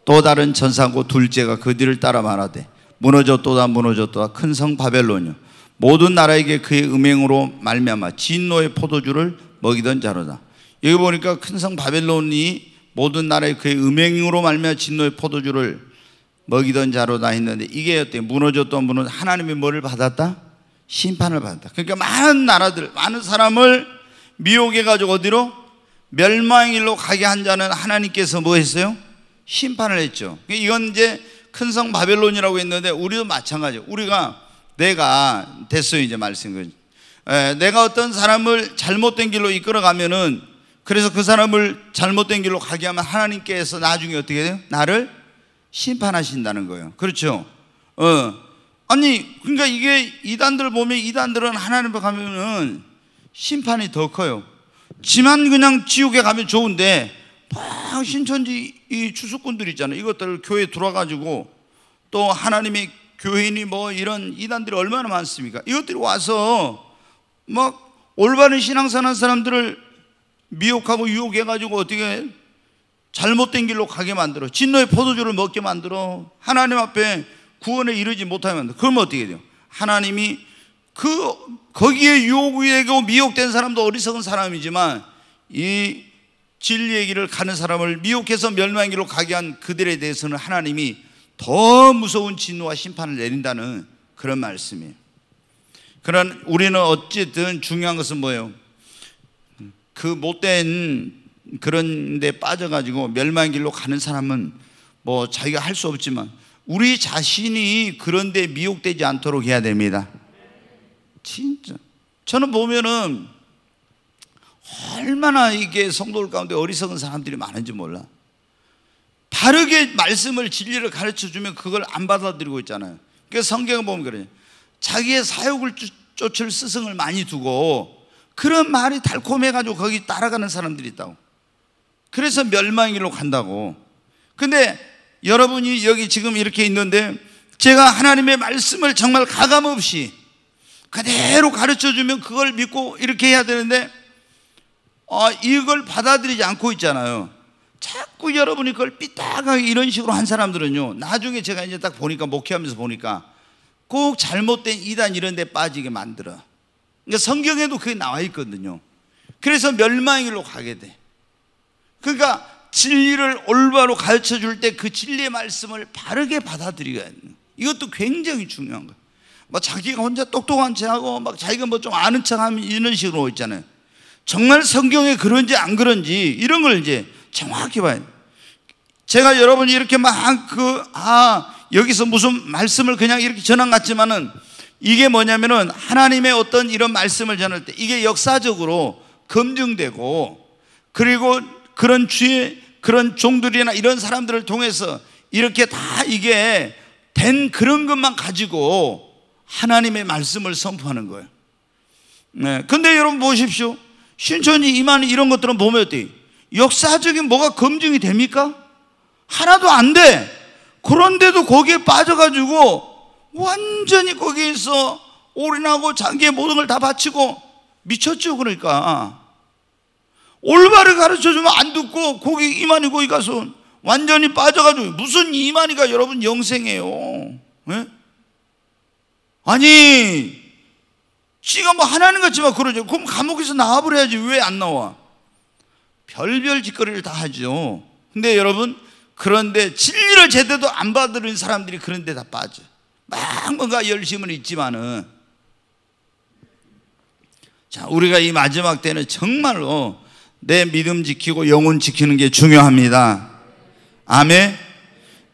또 다른 천사고 둘째가 그 뒤를 따라 말하되 무너졌도다 무너졌도다 큰 성 바벨론이요 모든 나라에게 그의 음행으로 말미암아 진노의 포도주를 먹이던 자로다. 여기 보니까 큰 성 바벨론이 모든 나라의 그의 음행으로 말며 진노의 포도주를 먹이던 자로다 했는데 이게 어때 무너졌던 분은 하나님의 뭐를 받았다? 심판을 받았다. 그러니까 많은 나라들, 많은 사람을 미혹해 가지고 어디로 멸망의 길로 가게 한 자는 하나님께서 뭐 했어요? 심판을 했죠. 그러니까 이건 이제 큰성 바벨론이라고 했는데 우리도 마찬가지예요. 우리가 내가 됐어요 이제 말씀 그 예, 내가 어떤 사람을 잘못된 길로 이끌어가면은 그래서 그 사람을 잘못된 길로 가게 하면 하나님께서 나중에 어떻게 돼요? 나를 심판하신다는 거예요. 그렇죠? 어. 아니, 그러니까 이게 이단들 보면 이단들은 하나님 앞에 가면은 심판이 더 커요. 지만 그냥 지옥에 가면 좋은데 막 신천지 이 추수꾼들 있잖아요. 이것들 교회 들어와가지고 또 하나님의 교인이 뭐 이런 이단들이 얼마나 많습니까? 이것들이 와서 막 올바른 신앙 사는 사람들을 미혹하고 유혹해가지고 어떻게 잘못된 길로 가게 만들어. 진노의 포도주를 먹게 만들어. 하나님 앞에 구원에 이르지 못하면그럼 어떻게 돼요? 하나님이 그, 거기에 유혹이고 미혹된 사람도 어리석은 사람이지만 이 진리의 길을 가는 사람을 미혹해서 멸망의 길로 가게 한 그들에 대해서는 하나님이 더 무서운 진노와 심판을 내린다는 그런 말씀이에요. 그런 우리는 어쨌든 중요한 것은 뭐예요? 그 못된 그런 데 빠져가지고 멸망 길로 가는 사람은 뭐 자기가 할 수 없지만 우리 자신이 그런 데 미혹되지 않도록 해야 됩니다. 진짜. 저는 보면은 얼마나 이게 성도들 가운데 어리석은 사람들이 많은지 몰라. 바르게 말씀을 진리를 가르쳐 주면 그걸 안 받아들이고 있잖아요. 그래서 성경을 보면 그러냐. 자기의 사욕을 쫓을 스승을 많이 두고 그런 말이 달콤해가지고 거기 따라가는 사람들이 있다고. 그래서 멸망의 길로 간다고. 근데 여러분이 여기 지금 이렇게 있는데 제가 하나님의 말씀을 정말 가감없이 그대로 가르쳐 주면 그걸 믿고 이렇게 해야 되는데 어, 이걸 받아들이지 않고 있잖아요. 자꾸 여러분이 그걸 삐딱하게 이런 식으로 한 사람들은요. 나중에 제가 이제 딱 보니까 목회하면서 보니까 꼭 잘못된 이단 이런 데 빠지게 만들어. 그러니까 성경에도 그게 나와 있거든요. 그래서 멸망의 길로 가게 돼. 그러니까 진리를 올바로 가르쳐 줄 때 그 진리의 말씀을 바르게 받아들여야 하는 이것도 굉장히 중요한 거예요. 막 뭐 자기가 혼자 똑똑한 체하고 막 자기가 뭐 좀 아는 척하면 이런 식으로 있잖아요. 정말 성경에 그런지 안 그런지 이런 걸 이제 정확히 봐야 돼요. 제가 여러분이 이렇게 막 그, 아, 여기서 무슨 말씀을 그냥 이렇게 전한 같지만은 이게 뭐냐면은 하나님의 어떤 이런 말씀을 전할 때 이게 역사적으로 검증되고 그리고 그런 주의 그런 종들이나 이런 사람들을 통해서 이렇게 다 이게 된 그런 것만 가지고 하나님의 말씀을 선포하는 거예요. 네. 근데 여러분 보십시오. 신천지 이만 이런 것들은 보면 어때? 역사적인 뭐가 검증이 됩니까? 하나도 안 돼. 그런데도 거기에 빠져가지고 완전히 거기에서 올인하고 자기의 모든 걸 다 바치고 미쳤죠 그러니까 올바르게 가르쳐주면 안 듣고 거기 이만이 거기 가서 완전히 빠져가지고 무슨 이만희가 여러분 영생이에요 네? 아니 지가 뭐 하나는 같지만 그러죠 그럼 감옥에서 나와버려야지 왜 안 나와 별별 짓거리를 다 하죠 근데 여러분 그런데 진리를 제대로 안 받으는 사람들이 그런 데다 빠져 막 뭔가 열심은 있지만은 자, 우리가 이 마지막 때는 정말로 내 믿음 지키고 영혼 지키는 게 중요합니다. 아멘.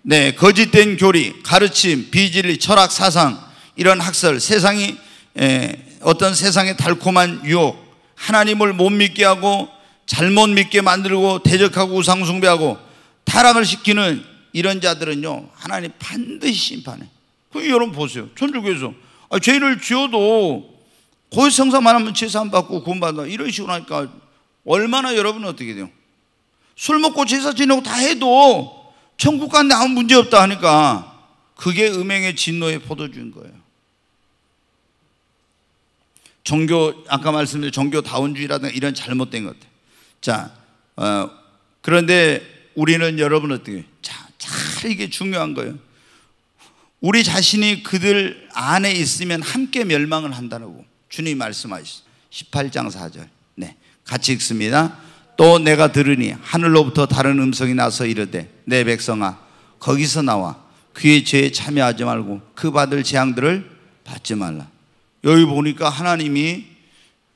네, 거짓된 교리, 가르침, 비진리, 철학, 사상 이런 학설, 세상이 에, 어떤 세상의 달콤한 유혹, 하나님을 못 믿게 하고 잘못 믿게 만들고 대적하고 우상숭배하고 타락을 시키는 이런 자들은요 하나님 반드시 심판해. 그 여러분 보세요. 천주교에서 아, 죄를 지어도 고의성사만 하면 제사안 받고 구원받아 이런 식으로 하니까 얼마나 여러분은 어떻게 돼요? 술 먹고 제사 지내고 다 해도 천국 가데 아무 문제 없다 하니까 그게 음행의 진노의 포도주인 거예요. 종교 아까 말씀드린 종교다운주의라든가 이런 잘못된 것들. 자, 어, 그런데 우리는 여러분 어떻게? 자, 잘 이게 중요한 거예요. 우리 자신이 그들 안에 있으면 함께 멸망을 한다고 주님 말씀하셨어요. 18장 4절. 네. 같이 읽습니다. 또 내가 들으니 하늘로부터 다른 음성이 나서 이르되 내 백성아 거기서 나와 그의 죄에 참여하지 말고 그 받을 재앙들을 받지 말라. 여기 보니까 하나님이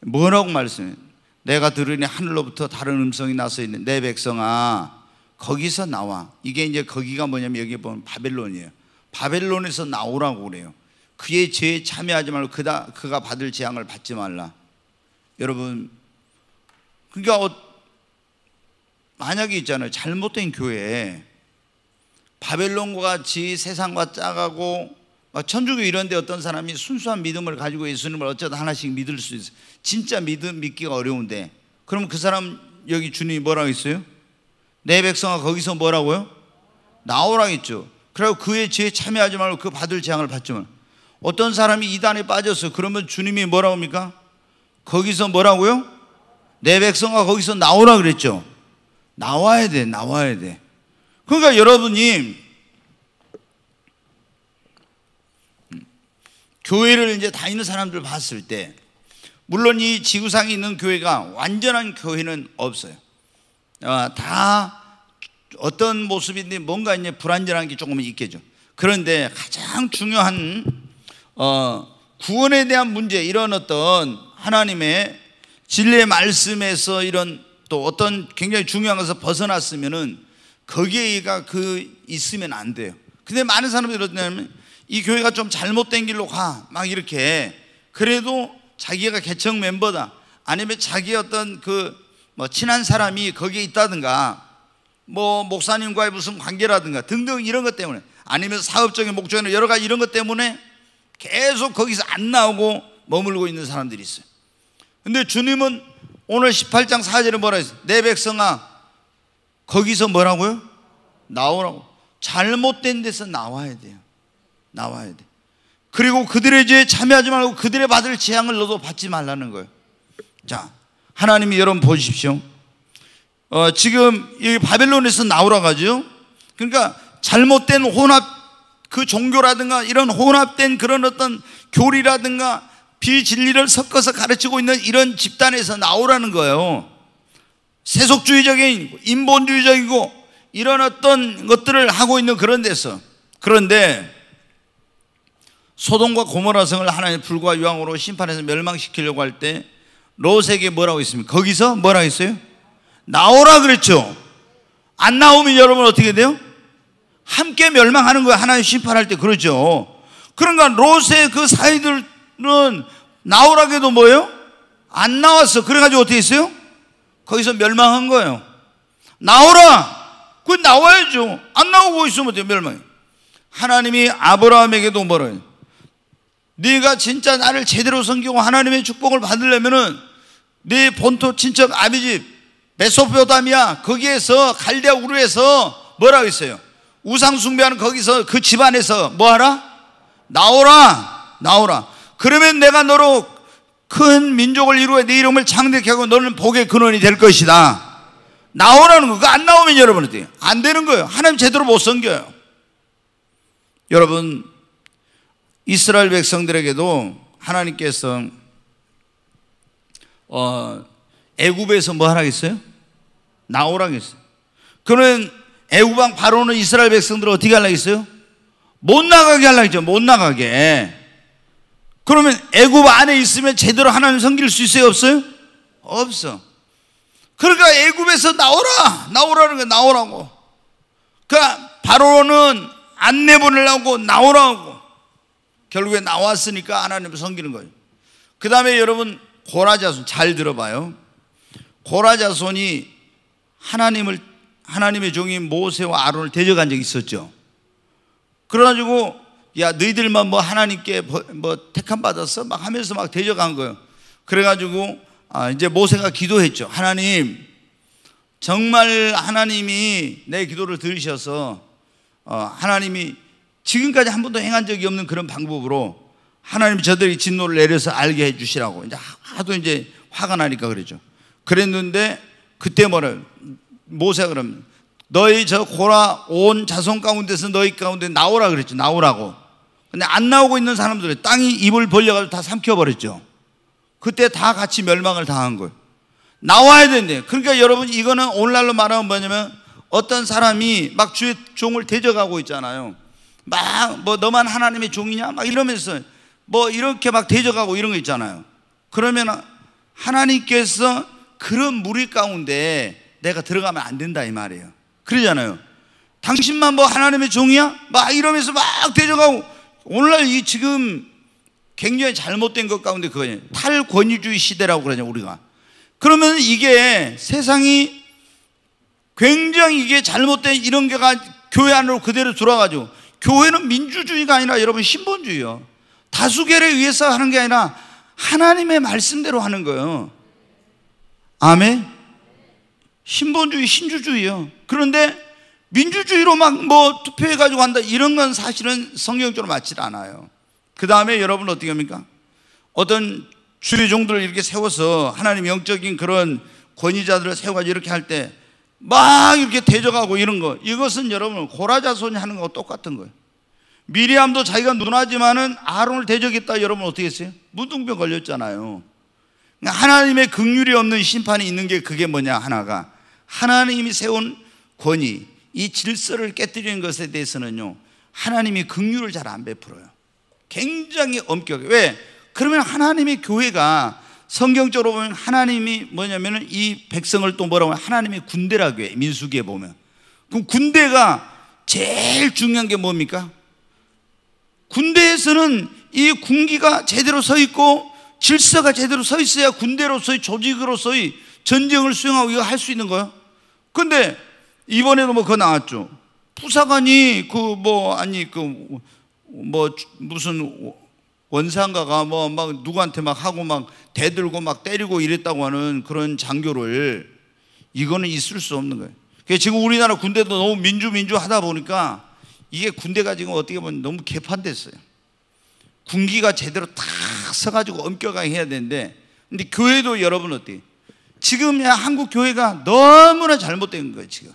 뭐라고 말씀해? 내가 들으니 하늘로부터 다른 음성이 나서 있는 내 백성아 거기서 나와. 이게 이제 거기가 뭐냐면 여기 보면 바벨론이에요. 바벨론에서 나오라고 그래요. 그의 죄에 참여하지 말고 그다, 그가 받을 재앙을 받지 말라. 여러분, 그러니까 어, 만약에 있잖아요. 잘못된 교회에 바벨론과 같이 세상과 짜가고 천주교 이런데 어떤 사람이 순수한 믿음을 가지고 예수님을 어쩌다 하나씩 믿을 수 있어요. 진짜 믿음 믿기가 어려운데. 그럼 그 사람 여기 주님이 뭐라고 했어요? 내 백성아 거기서 뭐라고요? 나오라 했죠. 그리고 그의 죄에 참여하지 말고 그 받을 재앙을 받지 말. 어떤 사람이 이단에 빠져서 그러면 주님이 뭐라 합니까? 거기서 뭐라고요? 내 백성아 거기서 나오라 그랬죠. 나와야 돼, 나와야 돼. 그러니까 여러분이 교회를 이제 다니는 사람들 봤을 때 물론 이 지구상에 있는 교회가 완전한 교회는 없어요. 아, 다 어떤 모습인데 뭔가 이제 불안전한 게 조금 있겠죠. 그런데 가장 중요한 어, 구원에 대한 문제 이런 어떤 하나님의 진리의 말씀에서 이런 또 어떤 굉장히 중요한 것에서 벗어났으면은 거기에가 그 있으면 안 돼요. 근데 많은 사람들이 어떠냐면 이 교회가 좀 잘못된 길로 가 막 이렇게 그래도 자기가 개척 멤버다 아니면 자기 어떤 그 뭐 친한 사람이 거기에 있다든가 뭐 목사님과의 무슨 관계라든가 등등 이런 것 때문에 아니면 사업적인 목적이나 여러 가지 이런 것 때문에 계속 거기서 안 나오고 머물고 있는 사람들이 있어요. 근데 주님은 오늘 18장 4절에 뭐라 했어요? 내 백성아 거기서 뭐라고요? 나오라고. 잘못된 데서 나와야 돼요. 나와야 돼. 그리고 그들의 죄에 참여하지 말고 그들의 받을 재앙을 너도 받지 말라는 거예요. 자, 하나님이 여러분 보십시오. 어, 지금 이 바벨론에서 나오라 가죠. 그러니까 잘못된 혼합 그 종교라든가 이런 혼합된 그런 어떤 교리라든가 비진리를 섞어서 가르치고 있는 이런 집단에서 나오라는 거예요. 세속주의적인 인본주의적이고 이런 어떤 것들을 하고 있는 그런 데서 그런데 소동과 고모라 성을 하나님 불과 유황으로 심판해서 멸망시키려고 할 때 로세에게 뭐라고 했습니까? 거기서 뭐라고 했어요? 나오라 그랬죠. 안 나오면 여러분 어떻게 돼요? 함께 멸망하는 거예요. 하나님 심판할 때 그러죠. 그러니까 롯의 그 사이들은 나오라 해도 뭐예요? 안 나왔어. 그래가지고 어떻게 했어요? 거기서 멸망한 거예요. 나오라! 그 나와야죠. 안 나오고 있으면 어때요? 멸망해. 하나님이 아브라함에게도 뭐래요? 네가 진짜 나를 제대로 섬기고 하나님의 축복을 받으려면은 네 본토 친척 아비집 메소포타미아 거기에서 갈대아 우르에서 뭐라고 했어요? 우상 숭배하는 거기서 그 집안에서 뭐하라? 나오라 나오라 그러면 내가 너로 큰 민족을 이루어 네 이름을 창대 하고 너는 복의 근원이 될 것이다 나오라는 거, 그안 나오면 여러분 어때안 되는 거예요. 하나님 제대로 못 섬겨요. 여러분, 이스라엘 백성들에게도 하나님께서, 어, 애굽에서 뭐 하라겠어요? 나오라겠어요. 그는 애굽왕 바로는 이스라엘 백성들 어떻게 하라겠어요? 못 나가게 하려겠죠. 못 나가게. 그러면 애굽 안에 있으면 제대로 하나님 섬길 수 있어요? 없어요? 없어. 그러니까 애굽에서 나오라. 나오라는 거 나오라고. 그러니까 바로는 안 내보내려고 나오라고. 결국에 나왔으니까 하나님을 섬기는 거예요. 그 다음에 여러분 고라자손 잘 들어봐요. 고라자손이 하나님을 하나님의 종이 모세와 아론을 대적한 적이 있었죠. 그래가지고 야 너희들만 뭐 하나님께 뭐, 뭐 택함 받았어 막 하면서 막 대적한 거예요. 그래가지고 아, 이제 모세가 기도했죠. 하나님 정말 하나님이 내 기도를 들으셔서 어, 하나님이 지금까지 한 번도 행한 적이 없는 그런 방법으로 하나님 저들이 진노를 내려서 알게 해주시라고 이제 하도 이제 화가 나니까 그러죠. 그랬는데 그때 뭐를 모세가 그럼 너희 저 고라 온 자손 가운데서 너희 가운데 나오라 그랬죠. 나오라고. 근데 안 나오고 있는 사람들이 땅이 입을 벌려가지고 다 삼켜버렸죠. 그때 다 같이 멸망을 당한 거예요. 나와야 된대 데 그러니까 여러분 이거는 오늘날로 말하면 뭐냐면 어떤 사람이 막 주의 종을 대적하고 있잖아요. 막 뭐 너만 하나님의 종이냐 막 이러면서 뭐 이렇게 막 대적하고 이런 거 있잖아요. 그러면 하나님께서 그런 무리 가운데 내가 들어가면 안 된다 이 말이에요. 그러잖아요. 당신만 뭐 하나님의 종이야? 막 이러면서 막 대적하고 오늘날 이 지금 굉장히 잘못된 것 가운데 그거예요. 탈권위주의 시대라고 그러냐 우리가. 그러면 이게 세상이 굉장히 이게 잘못된 이런 게가 교회 안으로 그대로 들어가죠. 교회는 민주주의가 아니라 여러분 신본주의요. 다수결에 의해서 하는 게 아니라 하나님의 말씀대로 하는 거예요. 아멘? 신본주의, 신주주의요. 그런데 민주주의로 막 뭐 투표해가지고 한다 이런 건 사실은 성경적으로 맞지 않아요. 그 다음에 여러분 어떻게 합니까? 어떤 주의 종들을 이렇게 세워서 하나님 영적인 그런 권위자들을 세워가지고 이렇게 할 때 막 이렇게 대적하고 이런 거 이것은 여러분 고라자손이 하는 거 똑같은 거예요. 미리암도 자기가 누나지만은 아론을 대적했다 여러분 어떻게 했어요? 문둥병 걸렸잖아요. 하나님의 극률이 없는 심판이 있는 게 그게 뭐냐 하나가 하나님이 세운 권위 이 질서를 깨뜨리는 것에 대해서는요 하나님이 극률을 잘 안 베풀어요 굉장히 엄격해 왜? 그러면 하나님의 교회가 성경적으로 보면 하나님이 뭐냐면 이 백성을 또 뭐라고 하면 하나님의 군대라고 해 민수기에 보면 그럼 군대가 제일 중요한 게 뭡니까? 군대에서는 이 군기가 제대로 서 있고 질서가 제대로 서 있어야 군대로서의 조직으로서의 전쟁을 수행하고 이거 할 수 있는 거야. 근데 이번에도 뭐 그거 나왔죠. 부사관이 그뭐 아니 그 뭐 무슨 원상가가 뭐 막 누구한테 막 하고 막 대들고 막 때리고 이랬다고 하는 그런 장교를 이거는 있을 수 없는 거예요. 그러니까 지금 우리나라 군대도 너무 민주 민주 하다 보니까 이게 군대가 지금 어떻게 보면 너무 개판됐어요. 군기가 제대로 탁 서가지고 엄격하게 해야 되는데 근데 교회도 여러분 어때요? 지금 한국 교회가 너무나 잘못된 거예요 지금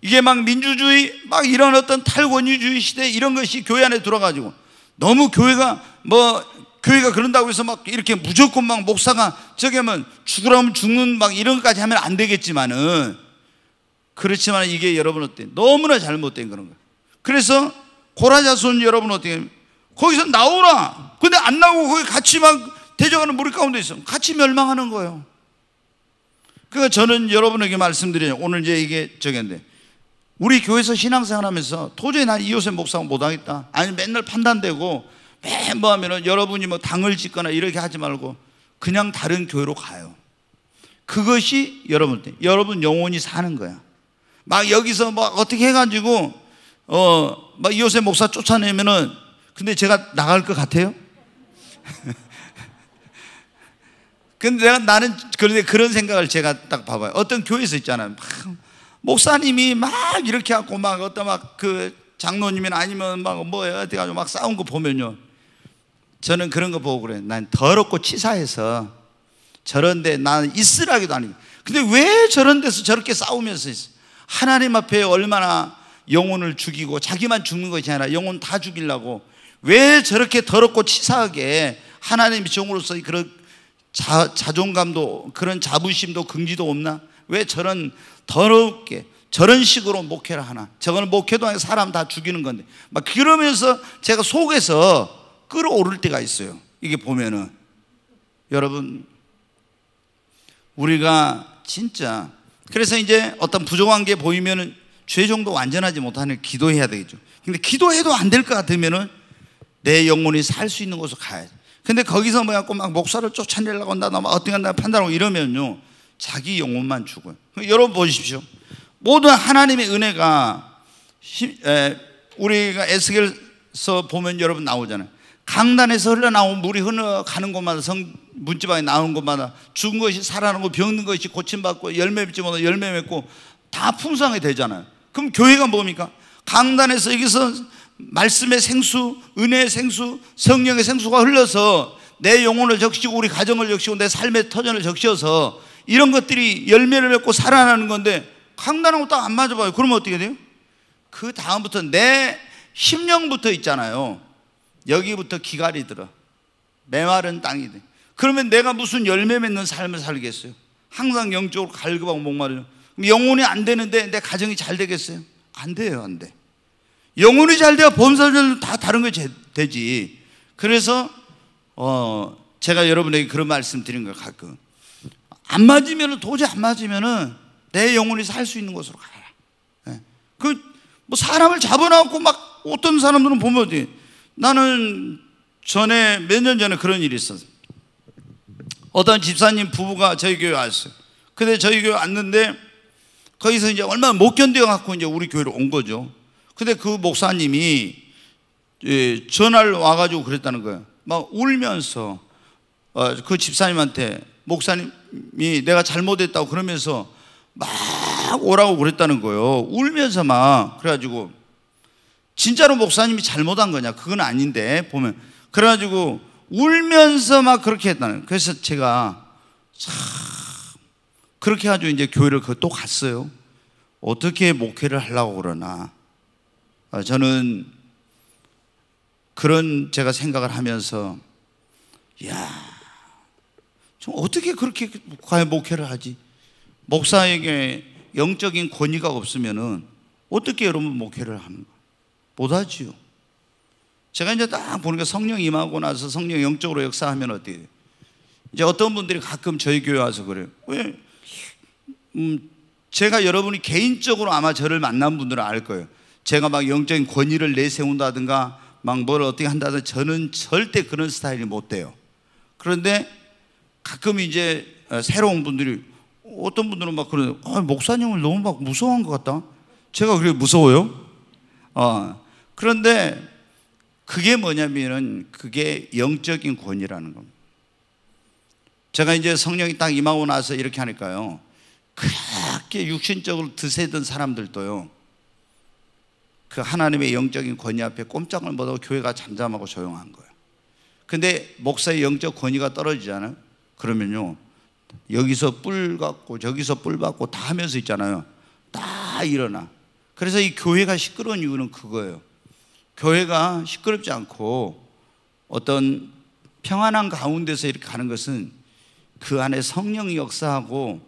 이게 막 민주주의 막 이런 어떤 탈권위주의 시대 이런 것이 교회 안에 들어가지고 너무 교회가 뭐 교회가 그런다고 해서 막 이렇게 무조건 막 목사가 저기 면 죽으라면 죽는 막 이런 것까지 하면 안 되겠지만은 그렇지만 이게 여러분 어때 너무나 잘못된 그런 거 그래서 고라자손 여러분 어떻게 거기서 나오라. 근데 안 나오고 거기 같이 막 대적하는 무리 가운데 있어. 같이 멸망하는 거예요. 그러니까 저는 여러분에게 말씀드리요 오늘 이제 이게 저기인데. 우리 교회에서 신앙생활 하면서 도저히 난 이웃의 목상 사 못하겠다. 아니, 맨날 판단되고 맨 뭐 하면은 여러분이 뭐 당을 짓거나 이렇게 하지 말고 그냥 다른 교회로 가요. 그것이 여러분 때, 여러분 영혼이 사는 거야. 막 여기서 막 어떻게 해가지고, 어, 막 이웃의 목사 쫓아내면은 근데 제가 나갈 것 같아요? 근데 내가 나는 그런데 그런 생각을 제가 딱 봐봐요. 어떤 교회에서 있잖아요. 막 목사님이 막 이렇게 하고 막 어떤 막 그 장로님이나 아니면 막 뭐 어디 가지막 싸운 거 보면요. 저는 그런 거 보고 그래. 난 더럽고 치사해서 저런데 나는 있으라기도 아니고. 근데 왜 저런 데서 저렇게 싸우면서 있어? 하나님 앞에 얼마나 영혼을 죽이고 자기만 죽는 것이 아니라 영혼 다 죽이려고 왜 저렇게 더럽고 치사하게 하나님의 종으로서 그런 자, 자존감도 그런 자부심도 긍지도 없나? 왜 저런 더럽게 저런 식으로 목회를 하나? 저거는 목회도 아니고 사람 다 죽이는 건데 막 그러면서 제가 속에서 끌어오를 때가 있어요. 이게 보면은 여러분 우리가 진짜 그래서 이제 어떤 부족한 게 보이면은 죄정도 완전하지 못하는 기도해야 되겠죠. 근데 기도해도 안 될 것 같으면은 내 영혼이 살 수 있는 곳으로 가야 돼. 근데 거기서 뭐갖고 막 목사를 쫓아내려고 한다나 막 어떻게 한다 판단하고 이러면요. 자기 영혼만 죽어요. 여러분 보십시오. 모든 하나님의 은혜가 우리가 에스겔서 보면 여러분 나오잖아요. 강단에서 흘러나온 물이 흘러가는 곳마다 성 문지방에 나온 곳마다 죽은 것이 살아나고 병든 것이 고침받고 열매 맺지 못하 열매 맺고 다 풍성하게 되잖아요. 그럼 교회가 뭡니까? 강단에서 여기서 말씀의 생수, 은혜의 생수, 성령의 생수가 흘러서 내 영혼을 적시고 우리 가정을 적시고 내 삶의 터전을 적셔서 이런 것들이 열매를 맺고 살아나는 건데 강단하고 딱 안 맞아봐요. 그러면 어떻게 돼요? 그 다음부터 내 심령부터 있잖아요. 여기부터 기갈이 들어. 메마른 땅이 돼. 그러면 내가 무슨 열매 맺는 삶을 살겠어요? 항상 영적으로 갈급하고 목마르죠. 영혼이 안 되는데 내 가정이 잘 되겠어요? 안 돼요, 안 돼. 영혼이 잘 돼야 범사들도 다 다른 게 되지. 그래서 어 제가 여러분에게 그런 말씀 드린 거 가끔 안 맞으면 도저히 안맞으면내 영혼이 살 수 있는 곳으로 가라. 예. 그뭐 사람을 잡아놓고 막 어떤 사람들은 보면 어디 나는 전에 몇 년 전에 그런 일이 있었어. 어떤 집사님 부부가 저희 교회 왔어요. 근데 저희 교회 왔는데 거기서 이제 얼마 나못 견뎌 갖고 이제 우리 교회로 온 거죠. 근데 그 목사님이 예, 전화를 와가지고 그랬다는 거예요. 막 울면서 어, 그 집사님한테 목사님이 내가 잘못했다고 그러면서 막 오라고 그랬다는 거예요. 울면서 막 그래가지고 진짜로 목사님이 잘못한 거냐? 그건 아닌데 보면 그래가지고 울면서 막 그렇게 했다는. 그래서 제가 참 그렇게 해가지고 이제 교회를 그 또 갔어요. 어떻게 목회를 하려고 그러나. 어, 저는 그런 제가 생각을 하면서 야, 좀 어떻게 그렇게 과연 목회를 하지? 목사에게 영적인 권위가 없으면은 어떻게 여러분 목회를 하는가? 못하지요. 제가 이제 딱 보니까 성령 임하고 나서 성령 영적으로 역사하면 어때요? 이제 어떤 분들이 가끔 저희 교회 와서 그래요. 왜? 음, 제가 여러분이 개인적으로 아마 저를 만난 분들은 알 거예요. 제가 막 영적인 권위를 내세운다든가 막 뭘 어떻게 한다든가 저는 절대 그런 스타일이 못 돼요. 그런데 가끔 이제 어, 새로운 분들이 어떤 분들은 막그런 아, 어, 목사님을 너무 막 무서워한 것 같다. 제가 그게 무서워요? 어, 그런데 그게 뭐냐면은 그게 영적인 권위라는 겁니다. 제가 이제 성령이 딱 임하고 나서 이렇게 하니까요. 그렇게 육신적으로 드세던 사람들도요. 그 하나님의 영적인 권위 앞에 꼼짝을 못하고 교회가 잠잠하고 조용한 거예요. 근데 목사의 영적 권위가 떨어지잖아요. 그러면요. 여기서 뿔 갖고 저기서 뿔 받고 다 하면서 있잖아요. 다 일어나. 그래서 이 교회가 시끄러운 이유는 그거예요. 교회가 시끄럽지 않고 어떤 평안한 가운데서 이렇게 가는 것은 그 안에 성령 역사하고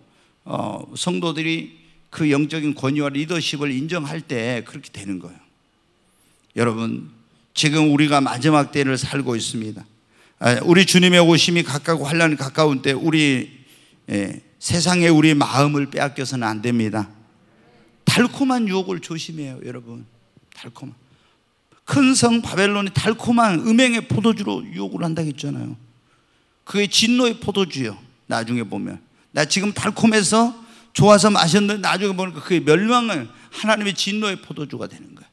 어, 성도들이 그 영적인 권위와 리더십을 인정할 때 그렇게 되는 거예요. 여러분, 지금 우리가 마지막 때를 살고 있습니다. 아, 우리 주님의 오심이 가까고 환란이 가까운 때 우리 예, 세상에 우리 마음을 빼앗겨서는 안 됩니다. 달콤한 유혹을 조심해요, 여러분. 달콤한. 큰 성 바벨론이 달콤한 음행의 포도주로 유혹을 한다고 했잖아요. 그게 진노의 포도주요. 나중에 보면. 나 지금 달콤해서 좋아서 마셨는데 나중에 보니까 그게 멸망을 하나님의 진노의 포도주가 되는 거예요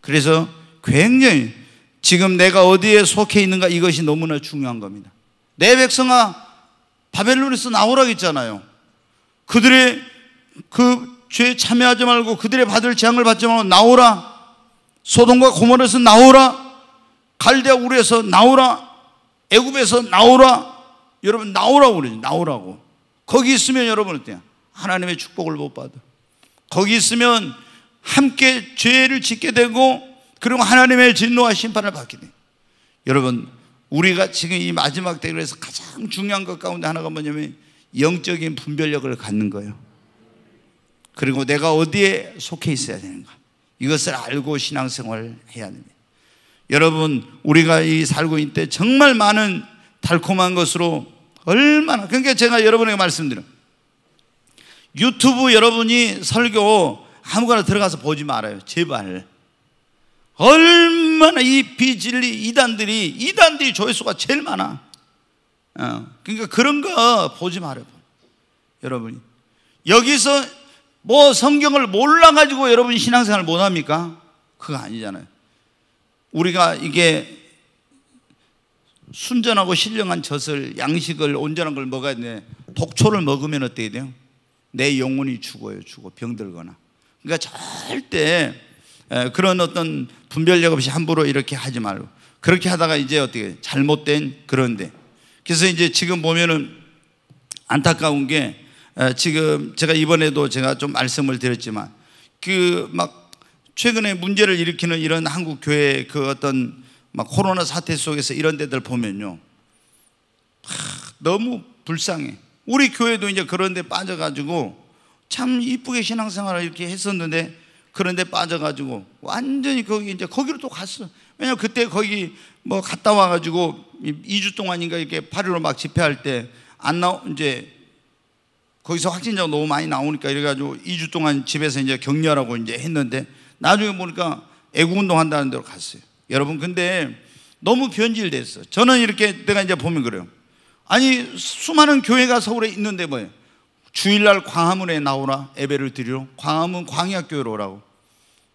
그래서 굉장히 지금 내가 어디에 속해 있는가 이것이 너무나 중요한 겁니다. 내 백성아 바벨론에서 나오라 했잖아요. 그들의 그 죄에 참여하지 말고 그들의 받을 재앙을 받지 말고 나오라. 소동과 고모에서 나오라. 갈대아 우리에서 나오라. 애굽에서 나오라. 여러분 나오라고 그러죠. 나오라고. 거기 있으면 여러분 어때요? 하나님의 축복을 못 받아. 거기 있으면 함께 죄를 짓게 되고 그리고 하나님의 진노와 심판을 받게 돼. 여러분, 우리가 지금 이 마지막 때그래서 가장 중요한 것 가운데 하나가 뭐냐면 영적인 분별력을 갖는 거예요. 그리고 내가 어디에 속해 있어야 되는가. 이것을 알고 신앙생활을 해야 됩니다. 여러분, 우리가 이 살고 있는 때 정말 많은 달콤한 것으로 얼마나, 그러니까 제가 여러분에게 말씀드려요. 유튜브 여러분이 설교 아무거나 들어가서 보지 말아요. 제발. 얼마나 이 비진리 이단들이 이단들이 조회수가 제일 많아. 어. 그러니까 그런 거 보지 말아요. 여러분이 여기서 뭐 성경을 몰라 가지고 여러분 이 신앙생활 못 합니까? 그거 아니잖아요. 우리가 이게 순전하고 신령한 젖을 양식을 온전한 걸 먹어야 돼. 독초를 먹으면 어때야 돼요? 내 영혼이 죽어요, 죽어. 병들거나. 그러니까 절대 그런 어떤 분별력 없이 함부로 이렇게 하지 말고. 그렇게 하다가 이제 어떻게 잘못된 그런데. 그래서 이제 지금 보면은 안타까운 게 지금 제가 이번에도 제가 좀 말씀을 드렸지만 그 막 최근에 문제를 일으키는 이런 한국 교회 그 어떤 막 코로나 사태 속에서 이런 데들 보면요. 하, 너무 불쌍해. 우리 교회도 이제 그런 데 빠져가지고 참 이쁘게 신앙생활을 이렇게 했었는데 그런 데 빠져가지고 완전히 거기 이제 거기로 또 갔어. 왜냐면 그때 거기 뭐 갔다 와가지고 2주 동안인가 이렇게 파리로 막 집회할 때 안 나오, 이제 거기서 확진자가 너무 많이 나오니까 이래가지고 2주 동안 집에서 이제 격려라고 이제 했는데 나중에 보니까 애국운동 한다는 데로 갔어요. 여러분 근데 너무 변질됐어. 저는 이렇게 내가 이제 보면 그래요. 아니 수많은 교회가 서울에 있는데 뭐예요? 주일날 광화문에 나오라 예배를 드리러 광화문 광약교회로 오라고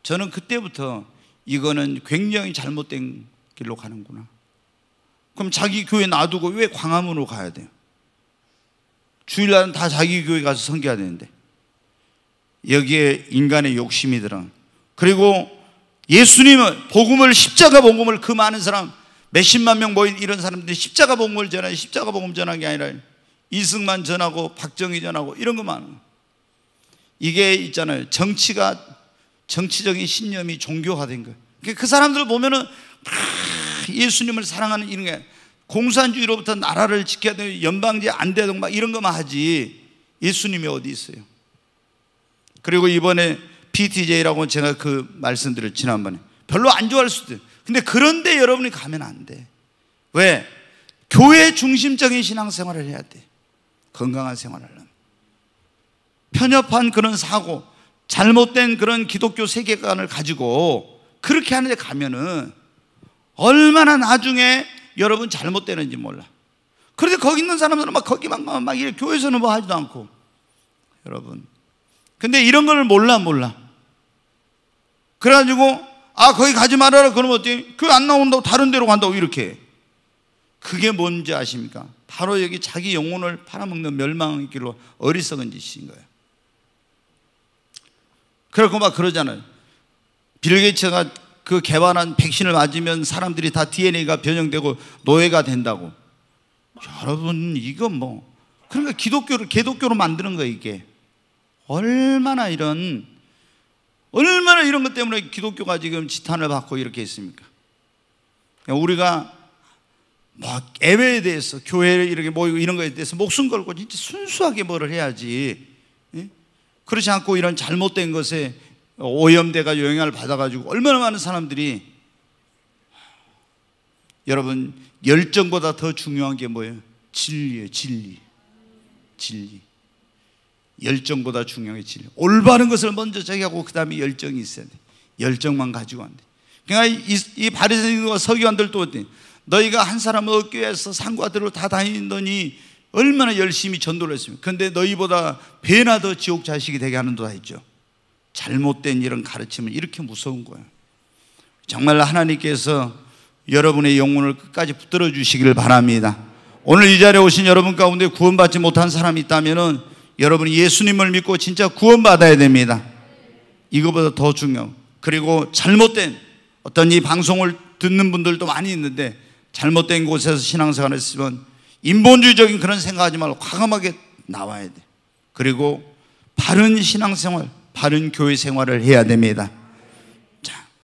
저는 그때부터 이거는 굉장히 잘못된 길로 가는구나 그럼 자기 교회 놔두고 왜 광화문으로 가야 돼요? 주일날은 다 자기 교회 가서 섬겨야 되는데 여기에 인간의 욕심이 들어 그리고 예수님은 복음을 십자가 복음을 그 많은 사람 몇십만 명 모인 이런 사람들이 십자가 복음을 전하지 십자가 복음 전한 게 아니라 이승만 전하고 박정희 전하고 이런 것만 이게 있잖아요 정치가 정치적인 신념이 종교화된 거예요 그러니까 그 사람들을 보면은 예수님을 사랑하는 이런 게 공산주의로부터 나라를 지켜야 되는 연방제 안 되도록 막 이런 것만 하지 예수님이 어디 있어요 그리고 이번에 p t j 라고 제가 그 말씀드렸 지난번에 별로 안 좋아할 수도 있어요 근데 그런데 여러분이 가면 안 돼. 왜? 교회 중심적인 신앙생활을 해야 돼. 건강한 생활을 하려 편협한 그런 사고, 잘못된 그런 기독교 세계관을 가지고 그렇게 하는데 가면은 얼마나 나중에 여러분 잘못되는지 몰라. 그런데 거기 있는 사람들은 막 거기만 가면 막 이래. 교회에서는 뭐 하지도 않고. 여러분. 근데 이런 걸 몰라, 몰라. 그래가지고 아, 거기 가지 말아라. 그러면 어때? 교회 안 나온다고 다른 데로 간다고 이렇게. 그게 뭔지 아십니까? 바로 여기 자기 영혼을 팔아먹는 멸망의 길로 어리석은 짓인 거예요. 그렇고 막 그러잖아요. 빌게이츠가 그 개발한 백신을 맞으면 사람들이 다 DNA가 변형되고 노예가 된다고. 여러분 이건 뭐 그러니까 기독교를 개독교로 만드는 거 이게 얼마나 이런 얼마나 이런 것 때문에 기독교가 지금 지탄을 받고 이렇게 있습니까? 우리가 막 뭐 예배에 대해서 교회를 이렇게 모이고 이런 거에 대해서 목숨 걸고 진짜 순수하게 뭐를 해야지. 예? 그렇지 않고 이런 잘못된 것에 오염돼가 영향을 받아가지고 얼마나 많은 사람들이 여러분 열정보다 더 중요한 게 뭐예요? 진리예요, 진리. 진리. 열정보다 중요한 게 진리. 올바른 것을 먼저 제기하고 그 다음에 열정이 있어야 돼. 열정만 가지고 안 돼. 그러니까 이, 이 바리새인과 서기관들도 어때? 너희가 한 사람을 얻기 서 상과대로 다 다니더니 얼마나 열심히 전도를 했습니까? 근데 너희보다 배나 더 지옥 자식이 되게 하는도다 했죠. 잘못된 이런 가르침은 이렇게 무서운 거예요. 정말 하나님께서 여러분의 영혼을 끝까지 붙들어 주시기를 바랍니다. 오늘 이 자리에 오신 여러분 가운데 구원받지 못한 사람이 있다면은 여러분 이 예수님을 믿고 진짜 구원받아야 됩니다. 이거보다 더 중요. 그리고 잘못된 어떤 이 방송을 듣는 분들도 많이 있는데 잘못된 곳에서 신앙생활을 했으면 인본주의적인 그런 생각하지 말고 과감하게 나와야 돼. 그리고 바른 신앙생활, 바른 교회 생활을 해야 됩니다.